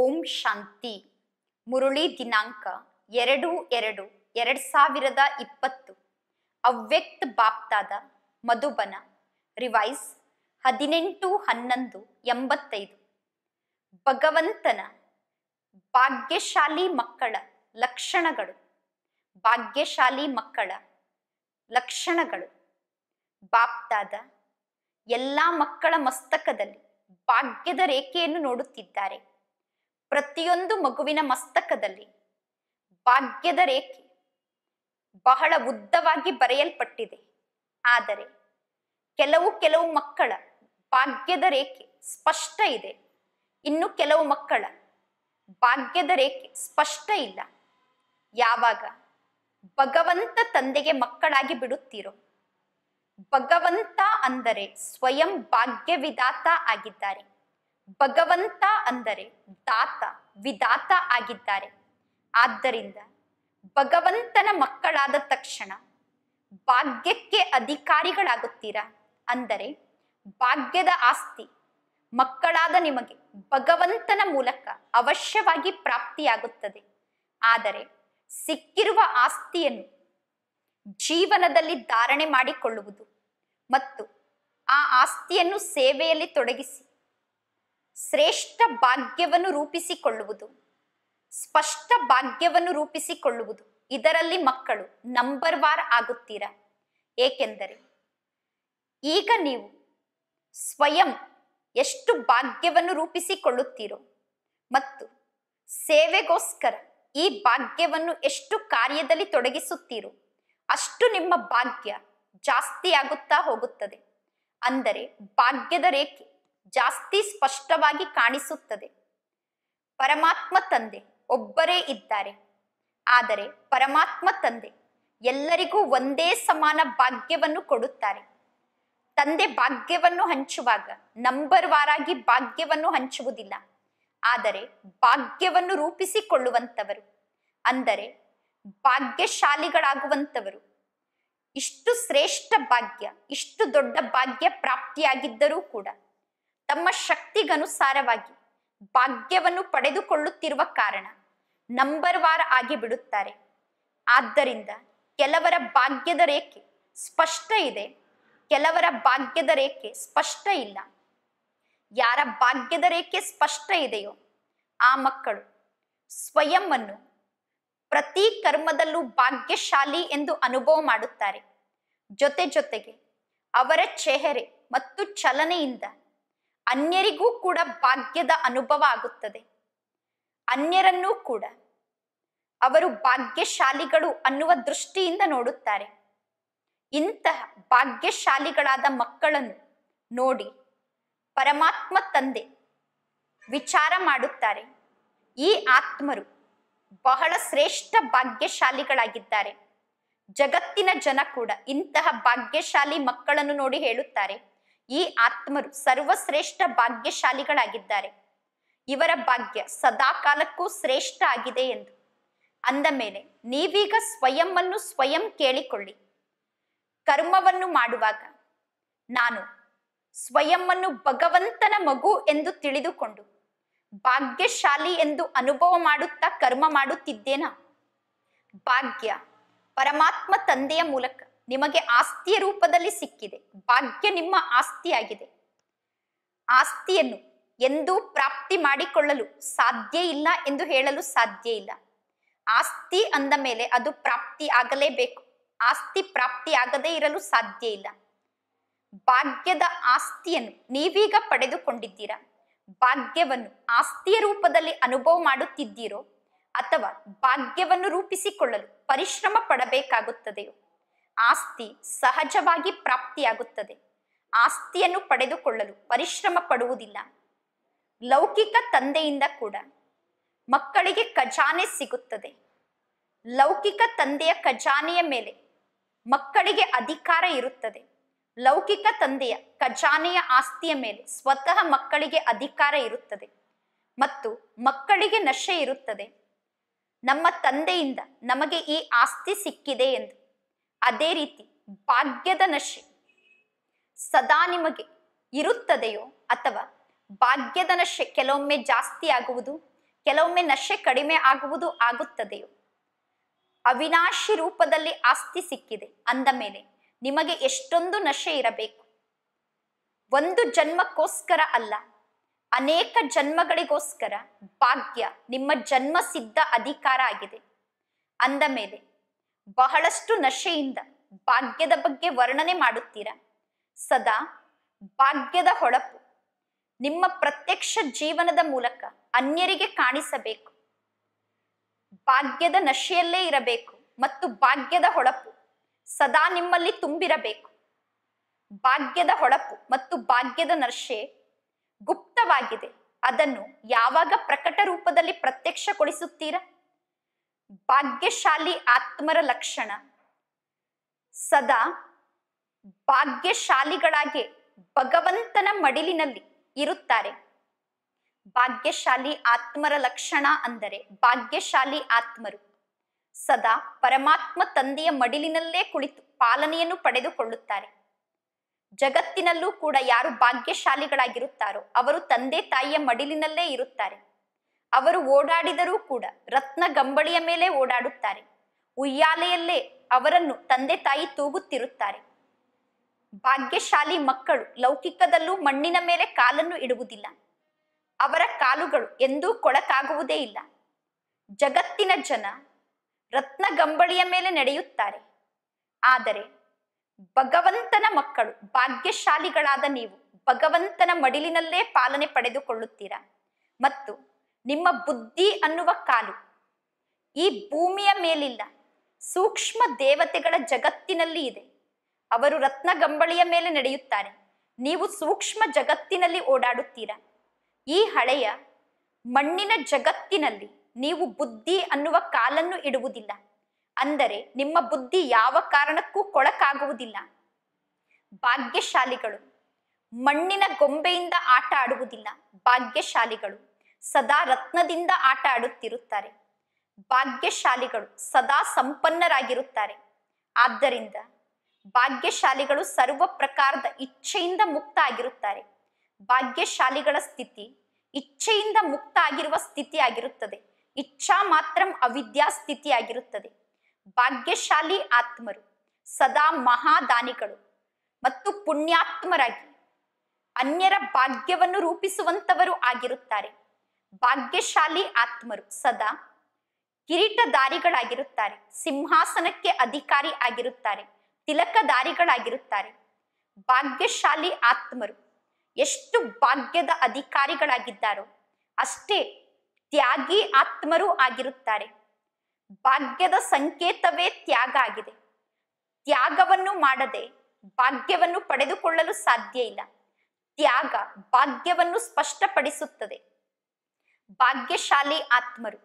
ಓಂ ಶಾಂತಿ ಮುರುಳಿ ದಿನಾಂಕ ಎರಡು ಎರಡು ಎರಡ್ ಸಾವಿರದ ಇಪ್ಪತ್ತು ಅವ್ಯಕ್ತ ಬಾಪ್ತಾದ ಮಧುಬನ ರಿವೈಸ್ ಹದಿನೆಂಟು ಹನ್ನೊಂದು ಎಂಬತ್ತೈದು ಭಗವಂತನ ಭಾಗ್ಯಶಾಲಿ ಮಕ್ಕಳ ಲಕ್ಷಣಗಳು ಭಾಗ್ಯಶಾಲಿ ಮಕ್ಕಳ ಲಕ್ಷಣಗಳು ಬಾಪ್ತಾದ ಎಲ್ಲ ಮಕ್ಕಳ ಮಸ್ತಕದಲ್ಲಿ ಭಾಗ್ಯದ ರೇಖೆಯನ್ನು ನೋಡುತ್ತಿದ್ದಾರೆ ಪ್ರತಿಯೊಂದು ಮಗುವಿನ ಮಸ್ತಕದಲ್ಲಿ ಭಾಗ್ಯದ ರೇಖೆ ಬಹಳ ಉದ್ದವಾಗಿ ಬರೆಯಲ್ಪಟ್ಟಿದೆ ಆದರೆ ಕೆಲವು ಕೆಲವು ಮಕ್ಕಳ ಭಾಗ್ಯದ ರೇಖೆ ಸ್ಪಷ್ಟ ಇದೆ ಇನ್ನು ಕೆಲವು ಮಕ್ಕಳ ಭಾಗ್ಯದ ರೇಖೆ ಸ್ಪಷ್ಟ ಇಲ್ಲ ಯಾವಾಗ ಭಗವಂತ ತಂದೆಗೆ ಮಕ್ಕಳಾಗಿ ಬಿಡುತ್ತೀರೋ ಭಗವಂತ ಅಂದರೆ ಸ್ವಯಂ ಭಾಗ್ಯವಿದಾತ ಆಗಿದ್ದಾರೆ ಭಗವಂತ ಅಂದರೆ ದಾತ ವಿದಾತ ಆಗಿದ್ದಾರೆ ಆದ್ದರಿಂದ ಭಗವಂತನ ಮಕ್ಕಳಾದ ತಕ್ಷಣ ಭಾಗ್ಯಕ್ಕೆ ಅಧಿಕಾರಿಗಳಾಗುತ್ತೀರಾ ಅಂದರೆ ಭಾಗ್ಯದ ಆಸ್ತಿ ಮಕ್ಕಳಾದ ನಿಮಗೆ ಭಗವಂತನ ಮೂಲಕ ಅವಶ್ಯವಾಗಿ ಪ್ರಾಪ್ತಿಯಾಗುತ್ತದೆ ಆದರೆ ಸಿಕ್ಕಿರುವ ಆಸ್ತಿಯನ್ನು ಜೀವನದಲ್ಲಿ ಧಾರಣೆ ಮಾಡಿಕೊಳ್ಳುವುದು ಮತ್ತು ಆ ಆಸ್ತಿಯನ್ನು ಸೇವೆಯಲ್ಲಿ ತೊಡಗಿಸಿ ಶ್ರೇಷ್ಠ ಭಾಗ್ಯವನ್ನು ರೂಪಿಸಿಕೊಳ್ಳುವುದು ಸ್ಪಷ್ಟ ಭಾಗ್ಯವನ್ನು ರೂಪಿಸಿಕೊಳ್ಳುವುದು ಇದರಲ್ಲಿ ಮಕ್ಕಳು ನಂಬರ್ ವಾರ್ ಆಗುತ್ತೀರಾ ಏಕೆಂದರೆ ಈಗ ನೀವು ಸ್ವಯಂ ಎಷ್ಟು ಭಾಗ್ಯವನ್ನು ರೂಪಿಸಿಕೊಳ್ಳುತ್ತೀರೋ ಮತ್ತು ಸೇವೆಗೋಸ್ಕರ ಈ ಭಾಗ್ಯವನ್ನು ಎಷ್ಟು ಕಾರ್ಯದಲ್ಲಿ ತೊಡಗಿಸುತ್ತೀರೋ ಅಷ್ಟು ನಿಮ್ಮ ಭಾಗ್ಯ ಜಾಸ್ತಿಯಾಗುತ್ತಾ ಹೋಗುತ್ತದೆ ಅಂದರೆ ಭಾಗ್ಯದ ರೇಖೆ ಜಾಸ್ತಿ ಸ್ಪಷ್ಟವಾಗಿ ಕಾಣಿಸುತ್ತದೆ ಪರಮಾತ್ಮ ತಂದೆ ಒಬ್ಬರೇ ಇದ್ದಾರೆ ಆದರೆ ಪರಮಾತ್ಮ ತಂದೆ ಎಲ್ಲರಿಗೂ ಒಂದೇ ಸಮಾನ ಭಾಗ್ಯವನ್ನು ಕೊಡುತ್ತಾರೆ ತಂದೆ ಭಾಗ್ಯವನ್ನು ಹಂಚುವಾಗ ನಂಬರ್ ವಾರಾಗಿ ಭಾಗ್ಯವನ್ನು ಹಂಚುವುದಿಲ್ಲ ಆದರೆ ಭಾಗ್ಯವನ್ನು ರೂಪಿಸಿಕೊಳ್ಳುವಂಥವರು ಅಂದರೆ ಭಾಗ್ಯಶಾಲಿಗಳಾಗುವಂಥವರು ಇಷ್ಟು ಶ್ರೇಷ್ಠ ಭಾಗ್ಯ ಇಷ್ಟು ದೊಡ್ಡ ಭಾಗ್ಯ ಪ್ರಾಪ್ತಿಯಾಗಿದ್ದರೂ ಕೂಡ ತಮ್ಮ ಶಕ್ತಿಗನುಸಾರವಾಗಿ ಭಾಗ್ಯವನ್ನು ಪಡೆದುಕೊಳ್ಳುತ್ತಿರುವ ಕಾರಣ ನಂಬರ್ ವಾರ್ ಆಗಿ ಬಿಡುತ್ತಾರೆ ಆದ್ದರಿಂದ ಕೆಲವರ ಭಾಗ್ಯದ ರೇಖೆ ಸ್ಪಷ್ಟ ಇದೆ ಕೆಲವರ ಭಾಗ್ಯದ ರೇಖೆ ಸ್ಪಷ್ಟ ಇಲ್ಲ ಯಾರ ಭಾಗ್ಯದ ರೇಖೆ ಸ್ಪಷ್ಟ ಇದೆಯೋ ಆ ಮಕ್ಕಳು ಸ್ವಯಂ ಪ್ರತಿ ಕರ್ಮದಲ್ಲೂ ಭಾಗ್ಯಶಾಲಿ ಎಂದು ಅನುಭವ ಮಾಡುತ್ತಾರೆ ಜೊತೆ ಜೊತೆಗೆ ಅವರ ಚೆಹರೆ ಮತ್ತು ಚಲನೆಯಿಂದ ಅನ್ಯರಿಗೂ ಕೂಡ ಭಾಗ್ಯದ ಅನುಭವ ಆಗುತ್ತದೆ ಅನ್ಯರನ್ನೂ ಕೂಡ ಅವರು ಭಾಗ್ಯಶಾಲಿಗಳು ಅನ್ನುವ ದೃಷ್ಟಿಯಿಂದ ನೋಡುತ್ತಾರೆ ಇಂತಹ ಭಾಗ್ಯಶಾಲಿಗಳಾದ ಮಕ್ಕಳನ್ನು ನೋಡಿ ಪರಮಾತ್ಮ ತಂದೆ ವಿಚಾರ ಮಾಡುತ್ತಾರೆ ಈ ಆತ್ಮರು ಬಹಳ ಶ್ರೇಷ್ಠ ಭಾಗ್ಯಶಾಲಿಗಳಾಗಿದ್ದಾರೆ ಜಗತ್ತಿನ ಜನ ಕೂಡ ಇಂತಹ ಭಾಗ್ಯಶಾಲಿ ಮಕ್ಕಳನ್ನು ನೋಡಿ ಹೇಳುತ್ತಾರೆ ಈ ಆತ್ಮರು ಸರ್ವಶ್ರೇಷ್ಠ ಭಾಗ್ಯಶಾಲಿಗಳಾಗಿದ್ದಾರೆ ಇವರ ಭಾಗ್ಯ ಸದಾ ಕಾಲಕ್ಕೂ ಶ್ರೇಷ್ಠ ಆಗಿದೆ ಎಂದು ಅಂದ ಮೇಲೆ ನೀವೀಗ ಸ್ವಯಂವನ್ನು ಸ್ವಯಂ ಕೇಳಿಕೊಳ್ಳಿ ಕರ್ಮವನ್ನು ಮಾಡುವಾಗ ನಾನು ಸ್ವಯಂವನ್ನು ಭಗವಂತನ ಮಗು ಎಂದು ತಿಳಿದುಕೊಂಡು ಭಾಗ್ಯಶಾಲಿ ಎಂದು ಅನುಭವ ಮಾಡುತ್ತಾ ಕರ್ಮ ಮಾಡುತ್ತಿದ್ದೇನಾ ಭಾಗ್ಯ ಪರಮಾತ್ಮ ತಂದೆಯ ಮೂಲಕ ನಿಮಗೆ ಆಸ್ತಿಯ ರೂಪದಲ್ಲಿ ಸಿಕ್ಕಿದೆ ಭಾಗ್ಯ ನಿಮ್ಮ ಆಸ್ತಿಯಾಗಿದೆ ಆಸ್ತಿಯನ್ನು ಎಂದೂ ಪ್ರಾಪ್ತಿ ಮಾಡಿಕೊಳ್ಳಲು ಸಾಧ್ಯ ಇಲ್ಲ ಎಂದು ಹೇಳಲು ಸಾಧ್ಯ ಇಲ್ಲ ಆಸ್ತಿ ಅಂದ ಮೇಲೆ ಅದು ಪ್ರಾಪ್ತಿ ಆಗಲೇಬೇಕು ಆಸ್ತಿ ಪ್ರಾಪ್ತಿ ಆಗದೇ ಇರಲು ಸಾಧ್ಯ ಇಲ್ಲ ಭಾಗ್ಯದ ಆಸ್ತಿಯನ್ನು ನೀವೀಗ ಪಡೆದುಕೊಂಡಿದ್ದೀರಾ ಭಾಗ್ಯವನ್ನು ಆಸ್ತಿಯ ರೂಪದಲ್ಲಿ ಅನುಭವ ಮಾಡುತ್ತಿದ್ದೀರೋ ಅಥವಾ ಭಾಗ್ಯವನ್ನು ರೂಪಿಸಿಕೊಳ್ಳಲು ಪರಿಶ್ರಮ ಪಡಬೇಕಾಗುತ್ತದೆಯೋ ಆಸ್ತಿ ಸಹಜವಾಗಿ ಪ್ರಾಪ್ತಿಯಾಗುತ್ತದೆ ಆಸ್ತಿಯನ್ನು ಪಡೆದುಕೊಳ್ಳಲು ಪರಿಶ್ರಮ ಪಡುವುದಿಲ್ಲ ಲೌಕಿಕ ತಂದೆಯಿಂದ ಕೂಡ ಮಕ್ಕಳಿಗೆ ಖಜಾನೆ ಸಿಗುತ್ತದೆ ಲೌಕಿಕ ತಂದೆಯ ಖಜಾನೆಯ ಮೇಲೆ ಮಕ್ಕಳಿಗೆ ಅಧಿಕಾರ ಇರುತ್ತದೆ ಲೌಕಿಕ ತಂದೆಯ ಖಜಾನೆಯ ಆಸ್ತಿಯ ಮೇಲೆ ಸ್ವತಃ ಮಕ್ಕಳಿಗೆ ಅಧಿಕಾರ ಇರುತ್ತದೆ ಮತ್ತು ಮಕ್ಕಳಿಗೆ ನಶೆ ಇರುತ್ತದೆ ನಮ್ಮ ತಂದೆಯಿಂದ ನಮಗೆ ಈ ಆಸ್ತಿ ಸಿಕ್ಕಿದೆ ಎಂದು ಅದೇ ರೀತಿ ಭಾಗ್ಯದ ನಶೆ ಸದಾ ನಿಮಗೆ ಇರುತ್ತದೆಯೋ ಅಥವಾ ಭಾಗ್ಯದ ನಶೆ ಕೆಲವೊಮ್ಮೆ ಜಾಸ್ತಿ ಆಗುವುದು ಕೆಲವೊಮ್ಮೆ ನಶೆ ಕಡಿಮೆ ಆಗುವುದು ಆಗುತ್ತದೆಯೋ ಅವಿನಾಶಿ ರೂಪದಲ್ಲಿ ಆಸ್ತಿ ಸಿಕ್ಕಿದೆ ಅಂದ ಮೇಲೆ ನಿಮಗೆ ಎಷ್ಟೊಂದು ನಶೆ ಇರಬೇಕು ಒಂದು ಜನ್ಮಕ್ಕೋಸ್ಕರ ಅಲ್ಲ ಅನೇಕ ಜನ್ಮಗಳಿಗೋಸ್ಕರ ಭಾಗ್ಯ ನಿಮ್ಮ ಜನ್ಮ ಸಿದ್ಧ ಅಧಿಕಾರ ಆಗಿದೆ ಅಂದ ಮೇಲೆ ಬಹಳಷ್ಟು ನಶೆಯಿಂದ ಭಾಗ್ಯದ ಬಗ್ಗೆ ವರ್ಣನೆ ಮಾಡುತ್ತೀರಾ ಸದಾ ಭಾಗ್ಯದ ಹೊಳಪು ನಿಮ್ಮ ಪ್ರತ್ಯಕ್ಷ ಜೀವನದ ಮೂಲಕ ಅನ್ಯರಿಗೆ ಕಾಣಿಸಬೇಕು ಭಾಗ್ಯದ ನಶೆಯಲ್ಲೇ ಇರಬೇಕು ಮತ್ತು ಭಾಗ್ಯದ ಹೊಳಪು ಸದಾ ನಿಮ್ಮಲ್ಲಿ ತುಂಬಿರಬೇಕು ಭಾಗ್ಯದ ಹೊಳಪು ಮತ್ತು ಭಾಗ್ಯದ ನಶೆ ಗುಪ್ತವಾಗಿದೆ ಅದನ್ನು ಯಾವಾಗ ಪ್ರಕಟ ರೂಪದಲ್ಲಿ ಪ್ರತ್ಯಕ್ಷಗೊಳಿಸುತ್ತೀರಾ ಭಾಗ್ಯಶಾಲಿ ಆತ್ಮರ ಲಕ್ಷಣ ಸದಾ ಭಾಗ್ಯಶಾಲಿಗಳಾಗಿ ಭಗವಂತನ ಮಡಿಲಿನಲ್ಲಿ ಇರುತ್ತಾರೆ ಭಾಗ್ಯಶಾಲಿ ಆತ್ಮರ ಲಕ್ಷಣ ಅಂದರೆ ಭಾಗ್ಯಶಾಲಿ ಆತ್ಮರು ಸದಾ ಪರಮಾತ್ಮ ತಂದೆಯ ಮಡಿಲಿನಲ್ಲೇ ಕುಳಿತು ಪಾಲನೆಯನ್ನು ಪಡೆದುಕೊಳ್ಳುತ್ತಾರೆ ಜಗತ್ತಿನಲ್ಲೂ ಕೂಡ ಯಾರು ಭಾಗ್ಯಶಾಲಿಗಳಾಗಿರುತ್ತಾರೋ ಅವರು ತಂದೆ ತಾಯಿಯ ಮಡಿಲಿನಲ್ಲೇ ಇರುತ್ತಾರೆ ಅವರು ಓಡಾಡಿದರೂ ಕೂಡ ರತ್ನ ಗಂಬಳಿಯ ಮೇಲೆ ಓಡಾಡುತ್ತಾರೆ ಉಯ್ಯಾಲೆಯಲ್ಲೇ ಅವರನ್ನು ತಂದೆ ತಾಯಿ ತೂಗುತ್ತಿರುತ್ತಾರೆ ಭಾಗ್ಯಶಾಲಿ ಮಕ್ಕಳು ಲೌಕಿಕದಲ್ಲೂ ಮಣ್ಣಿನ ಮೇಲೆ ಕಾಲನ್ನು ಇಡುವುದಿಲ್ಲ ಅವರ ಕಾಲುಗಳು ಎಂದೂ ಕೊಳಕಾಗುವುದೇ ಇಲ್ಲ ಜಗತ್ತಿನ ಜನ ರತ್ನಗಂಬಳಿಯ ಮೇಲೆ ನಡೆಯುತ್ತಾರೆ ಆದರೆ ಭಗವಂತನ ಮಕ್ಕಳು ಭಾಗ್ಯಶಾಲಿಗಳಾದ ನೀವು ಭಗವಂತನ ಮಡಿಲಿನಲ್ಲೇ ಪಾಲನೆ ಪಡೆದುಕೊಳ್ಳುತ್ತೀರಾ ಮತ್ತು ನಿಮ್ಮ ಬುದ್ಧಿ ಅನ್ನುವ ಕಾಲು ಈ ಭೂಮಿಯ ಮೇಲಿಲ್ಲ ಸೂಕ್ಷ್ಮ ದೇವತೆಗಳ ಜಗತ್ತಿನಲ್ಲಿ ಇದೆ ಅವರು ರತ್ನಗಂಬಳಿಯ ಮೇಲೆ ನಡೆಯುತ್ತಾರೆ ನೀವು ಸೂಕ್ಷ್ಮ ಜಗತ್ತಿನಲ್ಲಿ ಓಡಾಡುತ್ತೀರಾ ಈ ಹಳೆಯ ಮಣ್ಣಿನ ಜಗತ್ತಿನಲ್ಲಿ ನೀವು ಬುದ್ಧಿ ಅನ್ನುವ ಕಾಲನ್ನು ಇಡುವುದಿಲ್ಲ ಅಂದರೆ ನಿಮ್ಮ ಬುದ್ಧಿ ಯಾವ ಕಾರಣಕ್ಕೂ ಕೊಳಕಾಗುವುದಿಲ್ಲ ಭಾಗ್ಯಶಾಲಿಗಳು ಮಣ್ಣಿನ ಗೊಂಬೆಯಿಂದ ಆಟ ಆಡುವುದಿಲ್ಲ ಭಾಗ್ಯಶಾಲಿಗಳು ಸದಾ ರತ್ನದಿಂದ ಆಟ ಆಡುತ್ತಿರುತ್ತಾರೆ ಭಾಗ್ಯಶಾಲಿಗಳು ಸದಾ ಸಂಪನ್ನರಾಗಿರುತ್ತಾರೆ ಆದ್ದರಿಂದ ಭಾಗ್ಯಶಾಲಿಗಳು ಸರ್ವ ಪ್ರಕಾರದ ಇಚ್ಛೆಯಿಂದ ಮುಕ್ತ ಆಗಿರುತ್ತಾರೆ ಭಾಗ್ಯಶಾಲಿಗಳ ಸ್ಥಿತಿ ಇಚ್ಛೆಯಿಂದ ಮುಕ್ತ ಆಗಿರುವ ಸ್ಥಿತಿ ಆಗಿರುತ್ತದೆ ಇಚ್ಛಾ ಮಾತ್ರ ಅವಿದ್ಯಾ ಸ್ಥಿತಿ ಆಗಿರುತ್ತದೆ ಭಾಗ್ಯಶಾಲಿ ಆತ್ಮರು ಸದಾ ಮಹಾದಾನಿಗಳು ಮತ್ತು ಪುಣ್ಯಾತ್ಮರಾಗಿ ಅನ್ಯರ ಭಾಗ್ಯವನ್ನು ರೂಪಿಸುವಂತವರು ಆಗಿರುತ್ತಾರೆ ಭಾಗ್ಯಶಾಲಿ ಆತ್ಮರು ಸದಾ ದಾರಿಗಳಾಗಿರುತ್ತಾರೆ ಸಿಂಹಾಸನಕ್ಕೆ ಅಧಿಕಾರಿ ಆಗಿರುತ್ತಾರೆ ತಿಲಕಧಾರಿಗಳಾಗಿರುತ್ತಾರೆ ಭಾಗ್ಯಶಾಲಿ ಆತ್ಮರು ಎಷ್ಟು ಭಾಗ್ಯದ ಅಧಿಕಾರಿಗಳಾಗಿದ್ದಾರೋ ಅಷ್ಟೇ ತ್ಯಾಗಿ ಆತ್ಮರು ಆಗಿರುತ್ತಾರೆ ಭಾಗ್ಯದ ಸಂಕೇತವೇ ತ್ಯಾಗ ಆಗಿದೆ ತ್ಯಾಗವನ್ನು ಮಾಡದೆ ಭಾಗ್ಯವನ್ನು ಪಡೆದುಕೊಳ್ಳಲು ಸಾಧ್ಯ ಇಲ್ಲ ತ್ಯಾಗ ಭಾಗ್ಯವನ್ನು ಸ್ಪಷ್ಟಪಡಿಸುತ್ತದೆ ಭಾಗ್ಯಶಾಲಿ ಆತ್ಮರು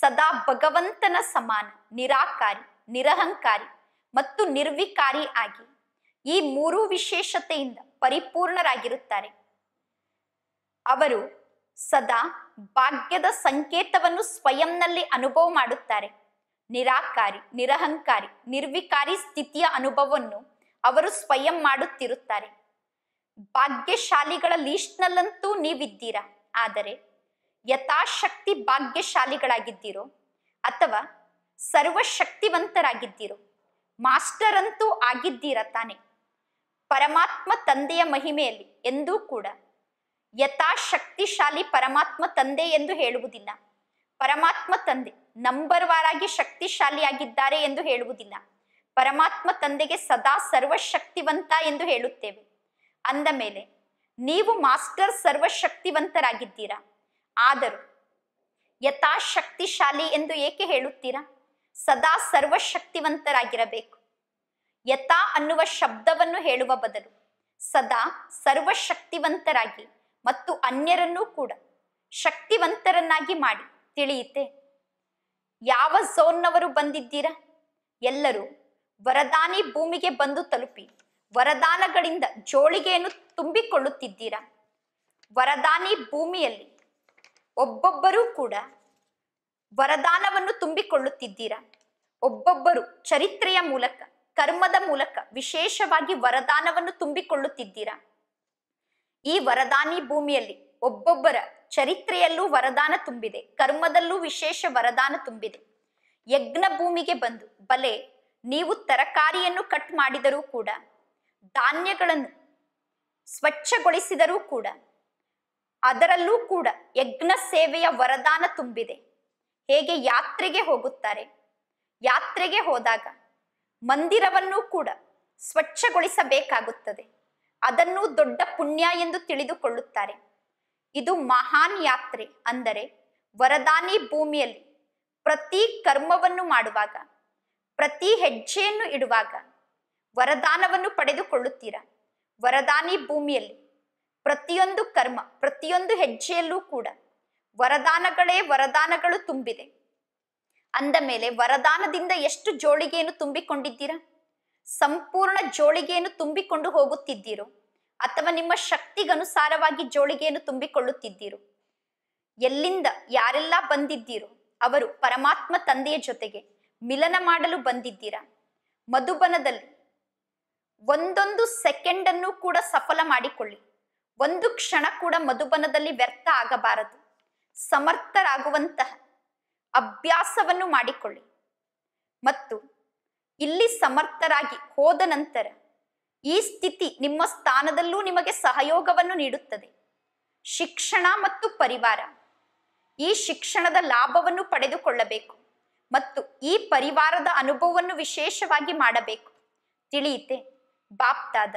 ಸದಾ ಭಗವಂತನ ಸಮಾನ ನಿರಾಕಾರಿ ನಿರಹಂಕಾರಿ ಮತ್ತು ನಿರ್ವಿಕಾರಿ ಆಗಿ ಈ ಮೂರು ವಿಶೇಷತೆಯಿಂದ ಪರಿಪೂರ್ಣರಾಗಿರುತ್ತಾರೆ ಅವರು ಸದಾ ಭಾಗ್ಯದ ಸಂಕೇತವನ್ನು ಸ್ವಯಂನಲ್ಲಿ ಅನುಭವ ಮಾಡುತ್ತಾರೆ ನಿರಾಕಾರಿ ನಿರಹಂಕಾರಿ ನಿರ್ವಿಕಾರಿ ಸ್ಥಿತಿಯ ಅನುಭವವನ್ನು ಅವರು ಸ್ವಯಂ ಮಾಡುತ್ತಿರುತ್ತಾರೆ ಭಾಗ್ಯಶಾಲಿಗಳ ಲೀಸ್ಟ್ನಲ್ಲಂತೂ ನೀವಿದ್ದೀರಾ ಆದರೆ ಯಥಾಶಕ್ತಿ ಭಾಗ್ಯಶಾಲಿಗಳಾಗಿದ್ದೀರೋ ಅಥವಾ ಸರ್ವಶಕ್ತಿವಂತರಾಗಿದ್ದೀರೋ ಮಾಸ್ಟರ್ ಅಂತೂ ಆಗಿದ್ದೀರ ತಾನೆ ಪರಮಾತ್ಮ ತಂದೆಯ ಮಹಿಮೆಯಲ್ಲಿ ಎಂದೂ ಕೂಡ ಯಥಾಶಕ್ತಿಶಾಲಿ ಪರಮಾತ್ಮ ತಂದೆ ಎಂದು ಹೇಳುವುದಿಲ್ಲ ಪರಮಾತ್ಮ ತಂದೆ ನಂಬರ್ ವಾರಾಗಿ ಶಕ್ತಿಶಾಲಿಯಾಗಿದ್ದಾರೆ ಎಂದು ಹೇಳುವುದಿಲ್ಲ ಪರಮಾತ್ಮ ತಂದೆಗೆ ಸದಾ ಸರ್ವಶಕ್ತಿವಂತ ಎಂದು ಹೇಳುತ್ತೇವೆ ಅಂದ ಮೇಲೆ ನೀವು ಮಾಸ್ಟರ್ ಸರ್ವಶಕ್ತಿವಂತರಾಗಿದ್ದೀರಾ ಆದರೂ ಯಥಾಶಕ್ತಿಶಾಲಿ ಎಂದು ಏಕೆ ಹೇಳುತ್ತೀರಾ ಸದಾ ಸರ್ವಶಕ್ತಿವಂತರಾಗಿರಬೇಕು ಯಥಾ ಅನ್ನುವ ಶಬ್ದವನ್ನು ಹೇಳುವ ಬದಲು ಸದಾ ಸರ್ವಶಕ್ತಿವಂತರಾಗಿ ಮತ್ತು ಅನ್ಯರನ್ನೂ ಕೂಡ ಶಕ್ತಿವಂತರನ್ನಾಗಿ ಮಾಡಿ ತಿಳಿಯಿತೆ ಯಾವ ಝೋನ್ನವರು ಬಂದಿದ್ದೀರಾ ಎಲ್ಲರೂ ವರದಾನಿ ಭೂಮಿಗೆ ಬಂದು ತಲುಪಿ ವರದಾನಗಳಿಂದ ಜೋಳಿಗೆಯನ್ನು ತುಂಬಿಕೊಳ್ಳುತ್ತಿದ್ದೀರಾ ವರದಾನಿ ಭೂಮಿಯಲ್ಲಿ ಒಬ್ಬೊಬ್ಬರೂ ಕೂಡ ವರದಾನವನ್ನು ತುಂಬಿಕೊಳ್ಳುತ್ತಿದ್ದೀರಾ ಒಬ್ಬೊಬ್ಬರು ಚರಿತ್ರೆಯ ಮೂಲಕ ಕರ್ಮದ ಮೂಲಕ ವಿಶೇಷವಾಗಿ ವರದಾನವನ್ನು ತುಂಬಿಕೊಳ್ಳುತ್ತಿದ್ದೀರಾ ಈ ವರದಾನಿ ಭೂಮಿಯಲ್ಲಿ ಒಬ್ಬೊಬ್ಬರ ಚರಿತ್ರೆಯಲ್ಲೂ ವರದಾನ ತುಂಬಿದೆ ಕರ್ಮದಲ್ಲೂ ವಿಶೇಷ ವರದಾನ ತುಂಬಿದೆ ಯಜ್ಞ ಭೂಮಿಗೆ ಬಂದು ಬಲೆ ನೀವು ತರಕಾರಿಯನ್ನು ಕಟ್ ಮಾಡಿದರೂ ಕೂಡ ಧಾನ್ಯಗಳನ್ನು ಸ್ವಚ್ಛಗೊಳಿಸಿದರೂ ಕೂಡ ಅದರಲ್ಲೂ ಕೂಡ ಯಜ್ಞ ಸೇವೆಯ ವರದಾನ ತುಂಬಿದೆ ಹೇಗೆ ಯಾತ್ರೆಗೆ ಹೋಗುತ್ತಾರೆ ಯಾತ್ರೆಗೆ ಹೋದಾಗ ಮಂದಿರವನ್ನು ಕೂಡ ಸ್ವಚ್ಛಗೊಳಿಸಬೇಕಾಗುತ್ತದೆ ಅದನ್ನು ದೊಡ್ಡ ಪುಣ್ಯ ಎಂದು ತಿಳಿದುಕೊಳ್ಳುತ್ತಾರೆ ಇದು ಮಹಾನ್ ಯಾತ್ರೆ ಅಂದರೆ ವರದಾನಿ ಭೂಮಿಯಲ್ಲಿ ಪ್ರತಿ ಕರ್ಮವನ್ನು ಮಾಡುವಾಗ ಪ್ರತಿ ಹೆಜ್ಜೆಯನ್ನು ಇಡುವಾಗ ವರದಾನವನ್ನು ಪಡೆದುಕೊಳ್ಳುತ್ತೀರಾ ವರದಾನಿ ಭೂಮಿಯಲ್ಲಿ ಪ್ರತಿಯೊಂದು ಕರ್ಮ ಪ್ರತಿಯೊಂದು ಹೆಜ್ಜೆಯಲ್ಲೂ ಕೂಡ ವರದಾನಗಳೇ ವರದಾನಗಳು ತುಂಬಿದೆ ಅಂದ ಮೇಲೆ ವರದಾನದಿಂದ ಎಷ್ಟು ಜೋಳಿಗೆಯನ್ನು ತುಂಬಿಕೊಂಡಿದ್ದೀರಾ ಸಂಪೂರ್ಣ ಜೋಳಿಗೆಯನ್ನು ತುಂಬಿಕೊಂಡು ಹೋಗುತ್ತಿದ್ದೀರೋ ಅಥವಾ ನಿಮ್ಮ ಶಕ್ತಿಗನುಸಾರವಾಗಿ ಜೋಳಿಗೆಯನ್ನು ತುಂಬಿಕೊಳ್ಳುತ್ತಿದ್ದೀರೋ ಎಲ್ಲಿಂದ ಯಾರೆಲ್ಲ ಬಂದಿದ್ದೀರೋ ಅವರು ಪರಮಾತ್ಮ ತಂದೆಯ ಜೊತೆಗೆ ಮಿಲನ ಮಾಡಲು ಬಂದಿದ್ದೀರಾ ಮಧುಬನದಲ್ಲಿ ಒಂದೊಂದು ಸೆಕೆಂಡನ್ನು ಕೂಡ ಸಫಲ ಮಾಡಿಕೊಳ್ಳಿ ಒಂದು ಕ್ಷಣ ಕೂಡ ಮಧುಬನದಲ್ಲಿ ವ್ಯರ್ಥ ಆಗಬಾರದು ಸಮರ್ಥರಾಗುವಂತಹ ಅಭ್ಯಾಸವನ್ನು ಮಾಡಿಕೊಳ್ಳಿ ಮತ್ತು ಇಲ್ಲಿ ಸಮರ್ಥರಾಗಿ ಹೋದ ನಂತರ ಈ ಸ್ಥಿತಿ ನಿಮ್ಮ ಸ್ಥಾನದಲ್ಲೂ ನಿಮಗೆ ಸಹಯೋಗವನ್ನು ನೀಡುತ್ತದೆ ಶಿಕ್ಷಣ ಮತ್ತು ಪರಿವಾರ ಈ ಶಿಕ್ಷಣದ ಲಾಭವನ್ನು ಪಡೆದುಕೊಳ್ಳಬೇಕು ಮತ್ತು ಈ ಪರಿವಾರದ ಅನುಭವವನ್ನು ವಿಶೇಷವಾಗಿ ಮಾಡಬೇಕು ತಿಳಿಯಿತೆ ಬಾಪ್ತಾದ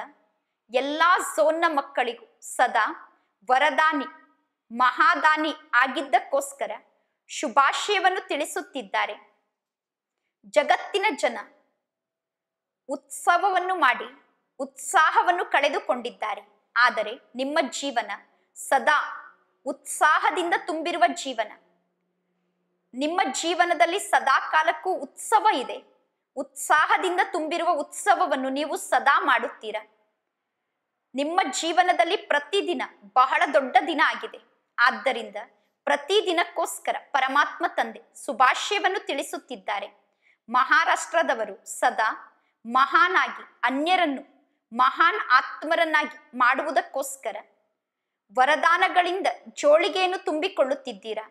ಎಲ್ಲಾ ಝೋನ್ನ ಮಕ್ಕಳಿಗೂ ಸದಾ ವರದಾನಿ ಮಹಾದಾನಿ ಆಗಿದ್ದಕ್ಕೋಸ್ಕರ ಶುಭಾಶಯವನ್ನು ತಿಳಿಸುತ್ತಿದ್ದಾರೆ ಜಗತ್ತಿನ ಜನ ಉತ್ಸವವನ್ನು ಮಾಡಿ ಉತ್ಸಾಹವನ್ನು ಕಳೆದುಕೊಂಡಿದ್ದಾರೆ ಆದರೆ ನಿಮ್ಮ ಜೀವನ ಸದಾ ಉತ್ಸಾಹದಿಂದ ತುಂಬಿರುವ ಜೀವನ ನಿಮ್ಮ ಜೀವನದಲ್ಲಿ ಸದಾ ಕಾಲಕ್ಕೂ ಉತ್ಸವ ಇದೆ ಉತ್ಸಾಹದಿಂದ ತುಂಬಿರುವ ಉತ್ಸವವನ್ನು ನೀವು ಸದಾ ಮಾಡುತ್ತೀರಾ ನಿಮ್ಮ ಜೀವನದಲ್ಲಿ ಪ್ರತಿದಿನ ಬಹಳ ದೊಡ್ಡ ದಿನ ಆಗಿದೆ ಆದ್ದರಿಂದ ಪ್ರತಿದಿನಕ್ಕೋಸ್ಕರ ಪರಮಾತ್ಮ ತಂದೆ ಶುಭಾಶಯವನ್ನು ತಿಳಿಸುತ್ತಿದ್ದಾರೆ ಮಹಾರಾಷ್ಟ್ರದವರು ಸದಾ ಮಹಾನಾಗಿ ಅನ್ಯರನ್ನು ಮಹಾನ್ ಆತ್ಮರನ್ನಾಗಿ ಮಾಡುವುದಕ್ಕೋಸ್ಕರ ವರದಾನಗಳಿಂದ ಜೋಳಿಗೆಯನ್ನು ತುಂಬಿಕೊಳ್ಳುತ್ತಿದ್ದೀರಾ